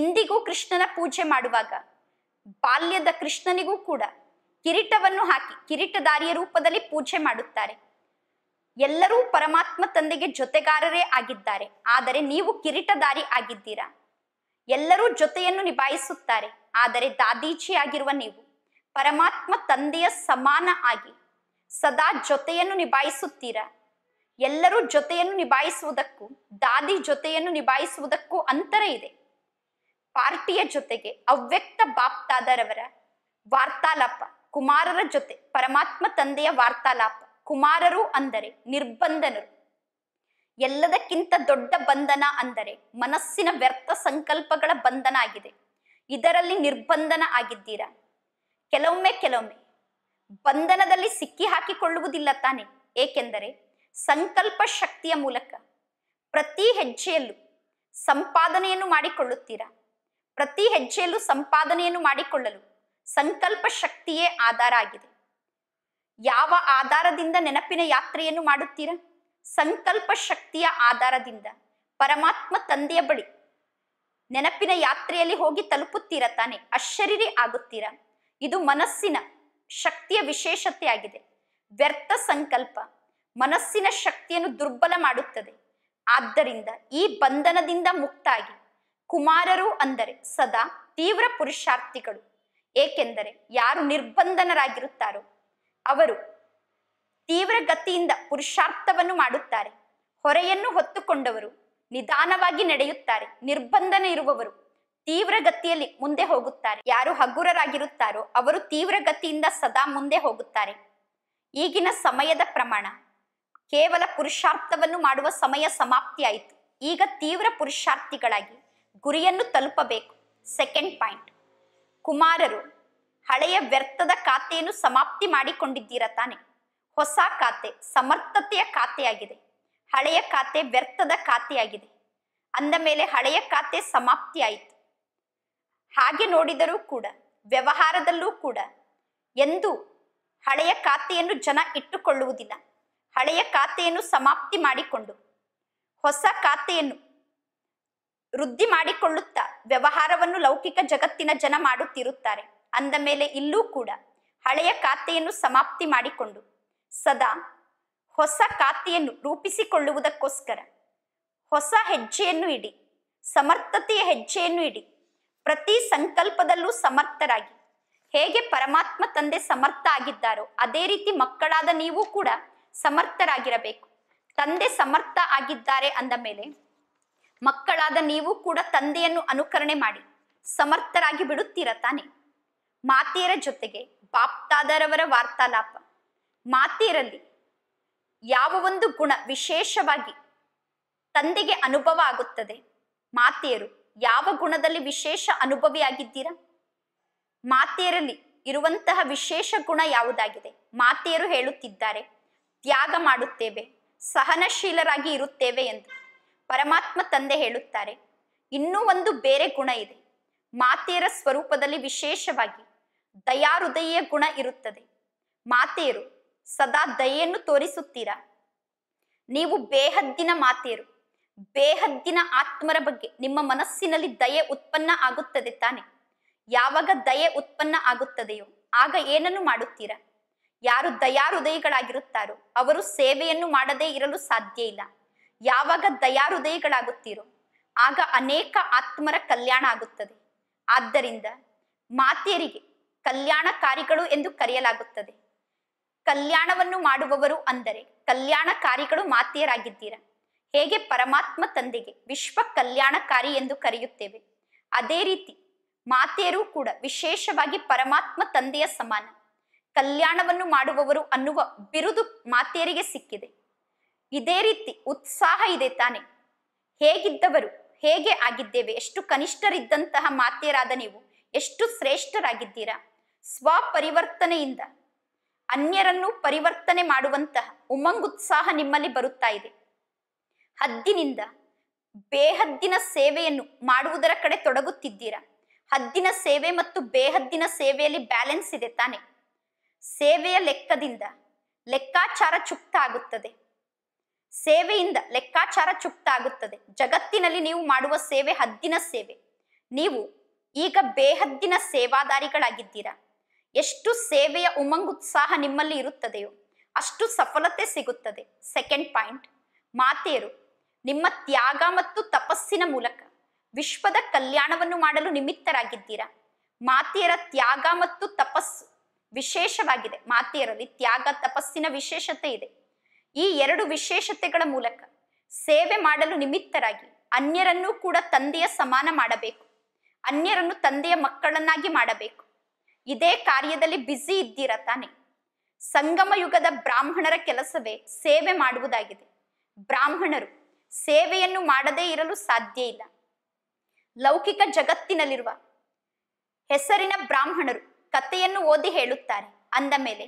ಇಂದಿಗೂ ಕೃಷ್ಣನ ಪೂಜೆ ಮಾಡುವಾಗ ಬಾಲ್ಯದ ಕೃಷ್ಣನಿಗೂ ಕೂಡ ಕಿರೀಟವನ್ನು ಹಾಕಿ ಕಿರೀಟಧಾರಿಯ ರೂಪದಲ್ಲಿ ಪೂಜೆ ಮಾಡುತ್ತಾರೆ ಎಲ್ಲರೂ ಪರಮಾತ್ಮ ತಂದೆಗೆ ಜೊತೆಗಾರರೇ ಆಗಿದ್ದಾರೆ ಆದರೆ ನೀವು ಕಿರೀಟಧಾರಿ ಆಗಿದ್ದೀರಾ ಎಲ್ಲರೂ ಜೊತೆಯನ್ನು ನಿಭಾಯಿಸುತ್ತಾರೆ ಆದರೆ ದಾದೀಜಿ ಆಗಿರುವ ನೀವು ಪರಮಾತ್ಮ ತಂದೆಯ ಸಮಾನ ಆಗಿ ಸದಾ ಜೊತೆಯನ್ನು ನಿಭಾಯಿಸುತ್ತೀರಾ ಎಲ್ಲರೂ ಜೊತೆಯನ್ನು ನಿಭಾಯಿಸುವುದಕ್ಕೂ ದಾದಿ ಜೊತೆಯನ್ನು ನಿಭಾಯಿಸುವುದಕ್ಕೂ ಅಂತರ ಇದೆ ಪಾರ್ಟಿಯ ಜೊತೆಗೆ ಅವ್ಯಕ್ತ ಬಾಪ್ತಾದರವರ ವಾರ್ತಾಲಾಪ ಕುಮಾರರ ಜೊತೆ ಪರಮಾತ್ಮ ತಂದೆಯ ವಾರ್ತಾಲಾಪ ಕುಮಾರರು ಅಂದರೆ ನಿರ್ಬಂಧನರು ಎಲ್ಲದಕ್ಕಿಂತ ದೊಡ್ಡ ಬಂಧನ ಅಂದರೆ ಮನಸ್ಸಿನ ವ್ಯರ್ಥ ಸಂಕಲ್ಪಗಳ ಬಂಧನ ಆಗಿದೆ ಇದರಲ್ಲಿ ನಿರ್ಬಂಧನ ಆಗಿದ್ದೀರಾ ಕೆಲವೊಮ್ಮೆ ಕೆಲವೊಮ್ಮೆ ಬಂಧನದಲ್ಲಿ ಸಿಕ್ಕಿ ಹಾಕಿಕೊಳ್ಳುವುದಿಲ್ಲ ತಾನೆ ಏಕೆಂದರೆ ಸಂಕಲ್ಪ ಶಕ್ತಿಯ ಮೂಲಕ ಪ್ರತಿ ಹೆಜ್ಜೆಯಲ್ಲೂ ಸಂಪಾದನೆಯನ್ನು ಮಾಡಿಕೊಳ್ಳುತ್ತೀರಾ ಪ್ರತಿ ಹೆಜ್ಜೆಯಲ್ಲೂ ಸಂಪಾದನೆಯನ್ನು ಮಾಡಿಕೊಳ್ಳಲು ಸಂಕಲ್ಪ ಶಕ್ತಿಯೇ ಆಧಾರ ಆಗಿದೆ ಯಾವ ಆಧಾರದಿಂದ ನೆನಪಿನ ಯಾತ್ರೆಯನ್ನು ಮಾಡುತ್ತೀರಾ ಸಂಕಲ್ಪ ಶಕ್ತಿಯ ಆಧಾರದಿಂದ ಪರಮಾತ್ಮ ತಂದೆಯ ಬಳಿ ನೆನಪಿನ ಯಾತ್ರೆಯಲ್ಲಿ ಹೋಗಿ ತಲುಪುತ್ತೀರಾ ತಾನೆ ಅಶರೀರಿ ಆಗುತ್ತೀರಾ ಇದು ಮನಸ್ಸಿನ ಶಕ್ತಿಯ ವಿಶೇಷತೆಯಾಗಿದೆ ವ್ಯರ್ಥ ಸಂಕಲ್ಪ ಮನಸ್ಸಿನ ಶಕ್ತಿಯನ್ನು ದುರ್ಬಲ ಮಾಡುತ್ತದೆ ಆದ್ದರಿಂದ ಈ ಬಂಧನದಿಂದ ಮುಕ್ತಾಗಿ ಕುಮಾರರು ಅಂದರೆ ಸದಾ ತೀವ್ರ ಪುರುಷಾರ್ಥಿಗಳು ಏಕೆಂದರೆ ಯಾರು ನಿರ್ಬಂಧನರಾಗಿರುತ್ತಾರೋ ಅವರು ತೀವ್ರ ಗತಿಯಿಂದ ಪುರುಷಾರ್ಥವನ್ನು ಮಾಡುತ್ತಾರೆ ಹೊರೆಯನ್ನು ಹೊತ್ತುಕೊಂಡವರು ನಿಧಾನವಾಗಿ ನಡೆಯುತ್ತಾರೆ ನಿರ್ಬಂಧನ ಇರುವವರು ತೀವ್ರಗತಿಯಲ್ಲಿ ಮುಂದೆ ಹೋಗುತ್ತಾರೆ ಯಾರು ಹಗುರರಾಗಿರುತ್ತಾರೋ ಅವರು ತೀವ್ರಗತಿಯಿಂದ ಸದಾ ಮುಂದೆ ಹೋಗುತ್ತಾರೆ ಈಗಿನ ಸಮಯದ ಪ್ರಮಾಣ ಕೇವಲ ಪುರುಷಾರ್ಥವನ್ನು ಮಾಡುವ ಸಮಯ ಸಮಾಪ್ತಿಯಾಯಿತು ಈಗ ತೀವ್ರ ಪುರುಷಾರ್ಥಿಗಳಾಗಿ ಗುರಿಯನ್ನು ತಲುಪಬೇಕು ಸೆಕೆಂಡ್ ಪಾಯಿಂಟ್ ಕುಮಾರರು ಹಳೆಯ ವ್ಯರ್ಥದ ಖಾತೆಯನ್ನು ಸಮಾಪ್ತಿ ಮಾಡಿಕೊಂಡಿದ್ದೀರಾ ತಾನೆ ಹೊಸ ಖಾತೆ ಸಮರ್ಥತೆಯ ಖಾತೆಯಾಗಿದೆ ಹಳೆಯ ಖಾತೆ ವ್ಯರ್ಥದ ಖಾತೆಯಾಗಿದೆ ಅಂದ ಮೇಲೆ ಹಳೆಯ ಖಾತೆ ಸಮಾಪ್ತಿಯಾಯಿತು ಹಾಗೆ ನೋಡಿದರೂ ಕೂಡ ವ್ಯವಹಾರದಲ್ಲೂ ಕೂಡ ಎಂದು ಹಳೆಯ ಖಾತೆಯನ್ನು ಜನ ಇಟ್ಟುಕೊಳ್ಳುವುದಿಲ್ಲ ಹಳೆಯ ಖಾತೆಯನ್ನು ಸಮಾಪ್ತಿ ಮಾಡಿಕೊಂಡು ಹೊಸ ಖಾತೆಯನ್ನು ವೃದ್ಧಿ ಮಾಡಿಕೊಳ್ಳುತ್ತಾ ವ್ಯವಹಾರವನ್ನು ಲೌಕಿಕ ಜಗತ್ತಿನ ಜನ ಮಾಡುತ್ತಿರುತ್ತಾರೆ ಅಂದ ಮೇಲೆ ಇಲ್ಲೂ ಕೂಡ ಹಳೆಯ ಖಾತೆಯನ್ನು ಸಮಾಪ್ತಿ ಮಾಡಿಕೊಂಡು ಸದಾ ಹೊಸ ಖಾತೆಯನ್ನು ರೂಪಿಸಿಕೊಳ್ಳುವುದಕ್ಕೋಸ್ಕರ ಹೊಸ ಹೆಜ್ಜೆಯನ್ನು ಇಡಿ ಸಮರ್ಥತೆಯ ಹೆಜ್ಜೆಯನ್ನು ಇಡಿ ಪ್ರತಿ ಸಂಕಲ್ಪದಲ್ಲೂ ಸಮರ್ಥರಾಗಿ ಹೇಗೆ ಪರಮಾತ್ಮ ತಂದೆ ಸಮರ್ಥ ಆಗಿದ್ದಾರೋ ಅದೇ ರೀತಿ ಮಕ್ಕಳಾದ ನೀವು ಕೂಡ ಸಮರ್ಥರಾಗಿರಬೇಕು ತಂದೆ ಸಮರ್ಥ ಆಗಿದ್ದಾರೆ ಅಂದ ಮೇಲೆ ಮಕ್ಕಳಾದ ನೀವು ಕೂಡ ತಂದೆಯನ್ನು ಅನುಕರಣೆ ಮಾಡಿ ಸಮರ್ಥರಾಗಿ ಬಿಡುತ್ತೀರ ತಾನೆ ಮಾತೆಯರ ಜೊತೆಗೆ ಬಾಪ್ತಾದರವರ ವಾರ್ತಾಲಾಪ ಮಾತೆಯರಲ್ಲಿ ಯಾವ ಒಂದು ಗುಣ ವಿಶೇಷವಾಗಿ ತಂದೆಗೆ ಅನುಭವ ಆಗುತ್ತದೆ ಮಾತೆಯರು ಯಾವ ಗುಣದಲ್ಲಿ ವಿಶೇಷ ಅನುಭವಿಯಾಗಿದ್ದೀರಾ ಮಾತೆಯರಲ್ಲಿ ಇರುವಂತಹ ವಿಶೇಷ ಗುಣ ಯಾವುದಾಗಿದೆ ಮಾತೆಯರು ಹೇಳುತ್ತಿದ್ದಾರೆ ತ್ಯಾಗ ಮಾಡುತ್ತೇವೆ ಸಹನಶೀಲರಾಗಿ ಇರುತ್ತೇವೆ ಎಂದು ಪರಮಾತ್ಮ ತಂದೆ ಹೇಳುತ್ತಾರೆ ಇನ್ನೂ ಒಂದು ಬೇರೆ ಗುಣ ಇದೆ ಮಾತೆಯರ ಸ್ವರೂಪದಲ್ಲಿ ವಿಶೇಷವಾಗಿ ದಯಾಹೃದಯ ಗುಣ ಇರುತ್ತದೆ ಮಾತೆಯರು ಸದಾ ದಯೆಯನ್ನು ತೋರಿಸುತ್ತೀರಾ ನೀವು ಬೇಹದ್ದಿನ ಮಾತೆಯರು ಬೇಹದ್ದಿನ ಆತ್ಮರ ಬಗ್ಗೆ ನಿಮ್ಮ ಮನಸ್ಸಿನಲ್ಲಿ ದಯೆ ಉತ್ಪನ್ನ ಆಗುತ್ತದೆ ತಾನೆ ಯಾವಾಗ ದಯೆ ಉತ್ಪನ್ನ ಆಗುತ್ತದೆಯೋ ಆಗ ಏನನ್ನು ಮಾಡುತ್ತೀರಾ ಯಾರು ದಯಾಹೃದಯಗಳಾಗಿರುತ್ತಾರೋ ಅವರು ಸೇವೆಯನ್ನು ಮಾಡದೇ ಇರಲು ಸಾಧ್ಯ ಇಲ್ಲ ಯಾವಾಗ ದಯಾಹೃದಯಗಳಾಗುತ್ತೀರೋ ಆಗ ಅನೇಕ ಆತ್ಮರ ಕಲ್ಯಾಣ ಆಗುತ್ತದೆ ಆದ್ದರಿಂದ ಮಾತೆಯರಿಗೆ ಕಲ್ಯಾಣಕಾರಿಗಳು ಎಂದು ಕರೆಯಲಾಗುತ್ತದೆ ಕಲ್ಯಾಣವನ್ನು ಮಾಡುವವರು ಅಂದರೆ ಕಲ್ಯಾಣಕಾರಿಗಳು ಮಾತೆಯರಾಗಿದ್ದೀರಾ ಹೇಗೆ ಪರಮಾತ್ಮ ತಂದೆಗೆ ವಿಶ್ವ ಕಲ್ಯಾಣಕಾರಿ ಎಂದು ಕರೆಯುತ್ತೇವೆ ಅದೇ ರೀತಿ ಮಾತೆಯರು ಕೂಡ ವಿಶೇಷವಾಗಿ ಪರಮಾತ್ಮ ತಂದೆಯ ಸಮಾನ ಕಲ್ಯಾಣವನ್ನು ಮಾಡುವವರು ಅನ್ನುವ ಬಿರುದು ಮಾತೆಯರಿಗೆ ಸಿಕ್ಕಿದೆ ಇದೇ ರೀತಿ ಉತ್ಸಾಹ ಇದೆ ತಾನೆ ಹೇಗಿದ್ದವರು ಹೇಗೆ ಆಗಿದ್ದೇವೆ ಎಷ್ಟು ಕನಿಷ್ಠರಿದ್ದಂತಹ ಮಾತೆಯರಾದ ನೀವು ಎಷ್ಟು ಶ್ರೇಷ್ಠರಾಗಿದ್ದೀರಾ ಸ್ವಪರಿವರ್ತನೆಯಿಂದ ಅನ್ಯರನ್ನು ಪರಿವರ್ತನೆ ಮಾಡುವಂತಹ ಉಮಂಗುತ್ಸಾಹ ನಿಮ್ಮಲ್ಲಿ ಬರುತ್ತಾ ಇದೆ ಹದ್ದಿನಿಂದ ಬೇಹದ್ದಿನ ಸೇವೆಯನ್ನು ಮಾಡುವುದರ ಕಡೆ ತೊಡಗುತ್ತಿದ್ದೀರಾ ಹದ್ದಿನ ಸೇವೆ ಮತ್ತು ಬೇಹದ್ದಿನ ಸೇವೆಯಲ್ಲಿ ಬ್ಯಾಲೆನ್ಸ್ ಇದೆ ತಾನೆ ಸೇವೆಯ ಲೆಕ್ಕದಿಂದ ಲೆಕ್ಕಾಚಾರ ಚುಕ್ತ ಆಗುತ್ತದೆ ಸೇವೆಯಿಂದ ಲೆಕ್ಕಾಚಾರ ಚುಕ್ತ ಆಗುತ್ತದೆ ಜಗತ್ತಿನಲ್ಲಿ ನೀವು ಮಾಡುವ ಸೇವೆ ಹದ್ದಿನ ಸೇವೆ ನೀವು ಈಗ ಬೇಹದ್ದಿನ ಸೇವಾದಾರಿಗಳಾಗಿದ್ದೀರಾ ಎಷ್ಟು ಸೇವೆಯ ಉಮಂಗುತ್ಸಾಹ ನಿಮ್ಮಲ್ಲಿ ಇರುತ್ತದೆಯೋ ಅಷ್ಟು ಸಫಲತೆ ಸಿಗುತ್ತದೆ ಸೆಕೆಂಡ್ ಪಾಯಿಂಟ್ ಮಾತೆಯರು ನಿಮ್ಮ ತ್ಯಾಗ ಮತ್ತು ತಪಸ್ಸಿನ ಮೂಲಕ ವಿಶ್ವದ ಕಲ್ಯಾಣವನ್ನು ಮಾಡಲು ನಿಮಿತ್ತರಾಗಿದ್ದೀರಾ ಮಾತೆಯರ ತ್ಯಾಗ ಮತ್ತು ತಪಸ್ಸು ವಿಶೇಷವಾಗಿದೆ ಮಾತೆಯರಲ್ಲಿ ತ್ಯಾಗ ತಪಸ್ಸಿನ ವಿಶೇಷತೆ ಇದೆ ಈ ಎರಡು ವಿಶೇಷತೆಗಳ ಮೂಲಕ ಸೇವೆ ಮಾಡಲು ನಿಮಿತ್ತರಾಗಿ ಅನ್ಯರನ್ನು ಕೂಡ ತಂದೆಯ ಸಮಾನ ಮಾಡಬೇಕು ಅನ್ಯರನ್ನು ತಂದೆಯ ಮಕ್ಕಳನ್ನಾಗಿ ಮಾಡಬೇಕು ಇದೇ ಕಾರ್ಯದಲ್ಲಿ ಬ್ಯುಸಿ ಇದ್ದೀರಾ ತಾನೆ ಸಂಗಮ ಯುಗದ ಬ್ರಾಹ್ಮಣರ ಕೆಲಸವೇ ಸೇವೆ ಮಾಡುವುದಾಗಿದೆ ಬ್ರಾಹ್ಮಣರು ಸೇವೆಯನ್ನು ಮಾಡದೇ ಇರಲು ಸಾಧ್ಯ ಇಲ್ಲ ಲೌಕಿಕ ಜಗತ್ತಿನಲ್ಲಿರುವ ಹೆಸರಿನ ಬ್ರಾಹ್ಮಣರು ಕಥೆಯನ್ನು ಓದಿ ಹೇಳುತ್ತಾರೆ ಅಂದ ಮೇಲೆ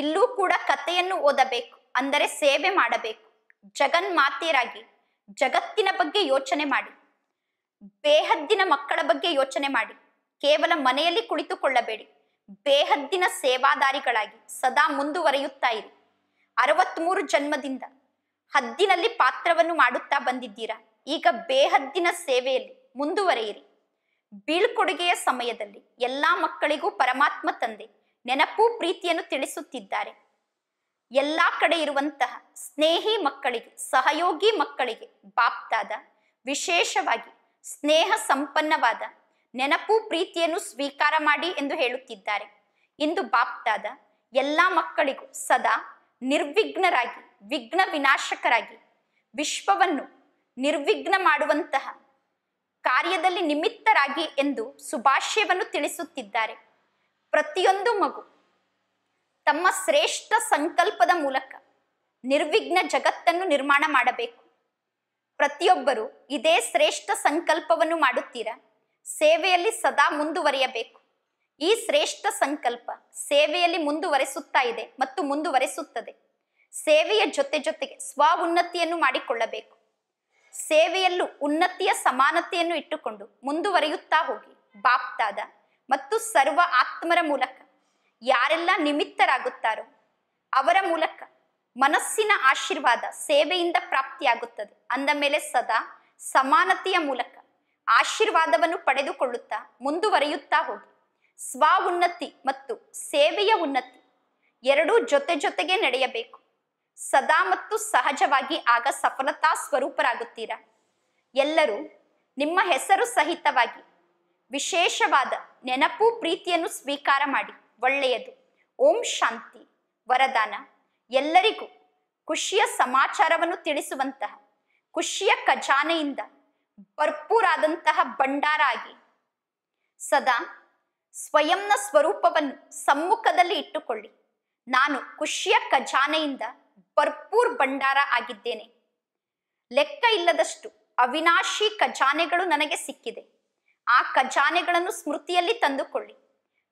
ಇಲ್ಲೂ ಕೂಡ ಕಥೆಯನ್ನು ಓದಬೇಕು ಅಂದರೆ ಸೇವೆ ಮಾಡಬೇಕು ಜಗನ್ಮಾತೆಯರಾಗಿ ಜಗತ್ತಿನ ಬಗ್ಗೆ ಯೋಚನೆ ಮಾಡಿ ಬೇಹದ್ದಿನ ಮಕ್ಕಳ ಬಗ್ಗೆ ಯೋಚನೆ ಮಾಡಿ ಕೇವಲ ಮನೆಯಲ್ಲಿ ಕುಳಿತುಕೊಳ್ಳಬೇಡಿ ಬೇಹದ್ದಿನ ಸೇವಾದಾರಿಗಳಾಗಿ ಸದಾ ಮುಂದುವರಿಯುತ್ತಾ ಇರಿ ಅರವತ್ಮೂರು ಜನ್ಮದಿಂದ ಹದ್ದಿನಲ್ಲಿ ಪಾತ್ರವನ್ನು ಮಾಡುತ್ತಾ ಬಂದಿದ್ದೀರಾ ಈಗ ಬೇಹದ್ದಿನ ಸೇವೆಯಲ್ಲಿ ಮುಂದುವರೆಯಿರಿ ಬೀಳ್ಕೊಡುಗೆಯ ಸಮಯದಲ್ಲಿ ಎಲ್ಲಾ ಮಕ್ಕಳಿಗೂ ಪರಮಾತ್ಮ ತಂದೆ ನೆನಪು ಪ್ರೀತಿಯನ್ನು ತಿಳಿಸುತ್ತಿದ್ದಾರೆ ಎಲ್ಲಾ ಕಡೆ ಇರುವಂತಹ ಸ್ನೇಹಿ ಮಕ್ಕಳಿಗೆ ಸಹಯೋಗಿ ಮಕ್ಕಳಿಗೆ ಬಾಪ್ತಾದ ವಿಶೇಷವಾಗಿ ಸ್ನೇಹ ಸಂಪನ್ನವಾದ ನೆನಪು ಪ್ರೀತಿಯನ್ನು ಸ್ವೀಕಾರ ಮಾಡಿ ಎಂದು ಹೇಳುತ್ತಿದ್ದಾರೆ ಇಂದು ಬಾಪ್ತಾದ ಎಲ್ಲಾ ಮಕ್ಕಳಿಗೂ ಸದಾ ನಿರ್ವಿಘ್ನರಾಗಿ ವಿಘ್ನ ವಿನಾಶಕರಾಗಿ ವಿಶ್ವವನ್ನು ನಿರ್ವಿಘ್ನ ಮಾಡುವಂತಹ ಕಾರ್ಯದಲ್ಲಿ ನಿಮಿತ್ತರಾಗಿ ಎಂದು ಸುಭಾಷ್ಯವನ್ನು ತಿಳಿಸುತ್ತಿದ್ದಾರೆ ಪ್ರತಿಯೊಂದು ಮಗು ತಮ್ಮ ಶ್ರೇಷ್ಠ ಸಂಕಲ್ಪದ ಮೂಲಕ ನಿರ್ವಿಘ್ನ ಜಗತ್ತನ್ನು ನಿರ್ಮಾಣ ಮಾಡಬೇಕು ಪ್ರತಿಯೊಬ್ಬರು ಇದೇ ಶ್ರೇಷ್ಠ ಸಂಕಲ್ಪವನ್ನು ಮಾಡುತ್ತೀರಾ ಸೇವೆಯಲ್ಲಿ ಸದಾ ಮುಂದುವರಿಯಬೇಕು ಈ ಶ್ರೇಷ್ಠ ಸಂಕಲ್ಪ ಸೇವೆಯಲ್ಲಿ ಮುಂದುವರೆಸುತ್ತಾ ಇದೆ ಮತ್ತು ಮುಂದುವರೆಸುತ್ತದೆ ಸೇವೆಯ ಜೊತೆ ಜೊತೆಗೆ ಸ್ವ ಉನ್ನತಿಯನ್ನು ಮಾಡಿಕೊಳ್ಳಬೇಕು ಸೇವೆಯಲ್ಲೂ ಉನ್ನತಿಯ ಸಮಾನತೆಯನ್ನು ಇಟ್ಟುಕೊಂಡು ಮುಂದುವರಿಯುತ್ತಾ ಹೋಗಿ ಬಾಪ್ತಾದ ಮತ್ತು ಸರ್ವ ಆತ್ಮರ ಮೂಲಕ ಯಾರೆಲ್ಲ ನಿಮಿತ್ತರಾಗುತ್ತಾರೋ ಅವರ ಮೂಲಕ ಮನಸ್ಸಿನ ಆಶೀರ್ವಾದ ಸೇವೆಯಿಂದ ಪ್ರಾಪ್ತಿಯಾಗುತ್ತದೆ ಅಂದ ಮೇಲೆ ಸದಾ ಸಮಾನತೆಯ ಮೂಲಕ ಆಶೀರ್ವಾದವನ್ನು ಪಡೆದುಕೊಳ್ಳುತ್ತಾ ಮುಂದುವರಿಯುತ್ತಾ ಹೋಗಿ ಸ್ವ ಉನ್ನತಿ ಮತ್ತು ಸೇವೆಯ ಉನ್ನತಿ ಎರಡೂ ಜೊತೆ ಜೊತೆಗೆ ನಡೆಯಬೇಕು ಸದಾ ಮತ್ತು ಸಹಜವಾಗಿ ಆಗ ಸಫಲತಾ ಸ್ವರೂಪರಾಗುತ್ತೀರಾ ಎಲ್ಲರೂ ನಿಮ್ಮ ಹೆಸರು ಸಹಿತವಾಗಿ ವಿಶೇಷವಾದ ನೆನಪು ಪ್ರೀತಿಯನ್ನು ಸ್ವೀಕಾರ ಮಾಡಿ ಒಳ್ಳೆಯದು ಓಂ ಶಾಂತಿ ವರದಾನ ಎಲ್ಲರಿಗೂ ಖುಷಿಯ ಸಮಾಚಾರವನ್ನು ತಿಳಿಸುವಂತಹ ಖುಷಿಯ ಖಜಾನೆಯಿಂದ ಭರ್ಪೂರಾದಂತಹ ಭಂಡಾರ ಆಗಿ ಸದಾ ಸ್ವಯಂನ ಸ್ವರೂಪವನ್ನು ಸಮ್ಮುಖದಲ್ಲಿ ಇಟ್ಟುಕೊಳ್ಳಿ ನಾನು ಖುಷಿಯ ಖಜಾನೆಯಿಂದ ಭರ್ಪೂರ್ ಭಂಡಾರ ಆಗಿದ್ದೇನೆ ಲೆಕ್ಕ ಇಲ್ಲದಷ್ಟು ಅವಿನಾಶಿ ಖಜಾನೆಗಳು ನನಗೆ ಸಿಕ್ಕಿದೆ ಆ ಖಜಾನೆಗಳನ್ನು ಸ್ಮೃತಿಯಲ್ಲಿ ತಂದುಕೊಳ್ಳಿ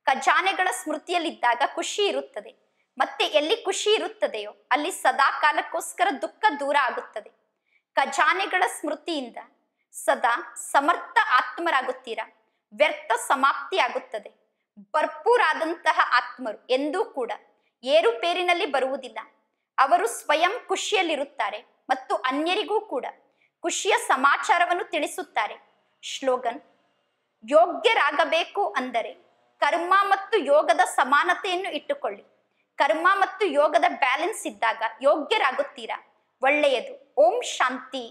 ಖಜಾನೆಗಳ ಸ್ಮೃತಿಯಲ್ಲಿದ್ದಾಗ ಖುಷಿ ಇರುತ್ತದೆ ಮತ್ತೆ ಎಲ್ಲಿ ಖುಷಿ ಇರುತ್ತದೆಯೋ ಅಲ್ಲಿ ಸದಾ ಕಾಲಕ್ಕೋಸ್ಕರ ದುಃಖ ದೂರ ಆಗುತ್ತದೆ ಖಜಾನೆಗಳ ಸ್ಮೃತಿಯಿಂದ ಸದಾ ಸಮರ್ಥ ಆತ್ಮರಾಗುತ್ತೀರಾ ವ್ಯರ್ಥ ಸಮಾಪ್ತಿ ಆಗುತ್ತದೆ ಭರ್ಪೂರಾದಂತಹ ಆತ್ಮರು ಎಂದೂ ಕೂಡ ಏರುಪೇರಿನಲ್ಲಿ ಬರುವುದಿಲ್ಲ ಅವರು ಸ್ವಯಂ ಖುಷಿಯಲ್ಲಿರುತ್ತಾರೆ ಮತ್ತು ಅನ್ಯರಿಗೂ ಕೂಡ ಖುಷಿಯ ಸಮಾಚಾರವನ್ನು ತಿಳಿಸುತ್ತಾರೆ ಶ್ಲೋಗನ್ ಯೋಗ್ಯರಾಗಬೇಕು ಅಂದರೆ ಕರ್ಮ ಮತ್ತು ಯೋಗದ ಸಮಾನತೆಯನ್ನು ಇಟ್ಟುಕೊಳ್ಳಿ ಕರ್ಮ ಮತ್ತು ಯೋಗದ ಬ್ಯಾಲೆನ್ಸ್ ಇದ್ದಾಗ ಯೋಗ್ಯರಾಗುತ್ತೀರಾ ಒಳ್ಳೆಯದು ಓಂ ಶಾಂತಿ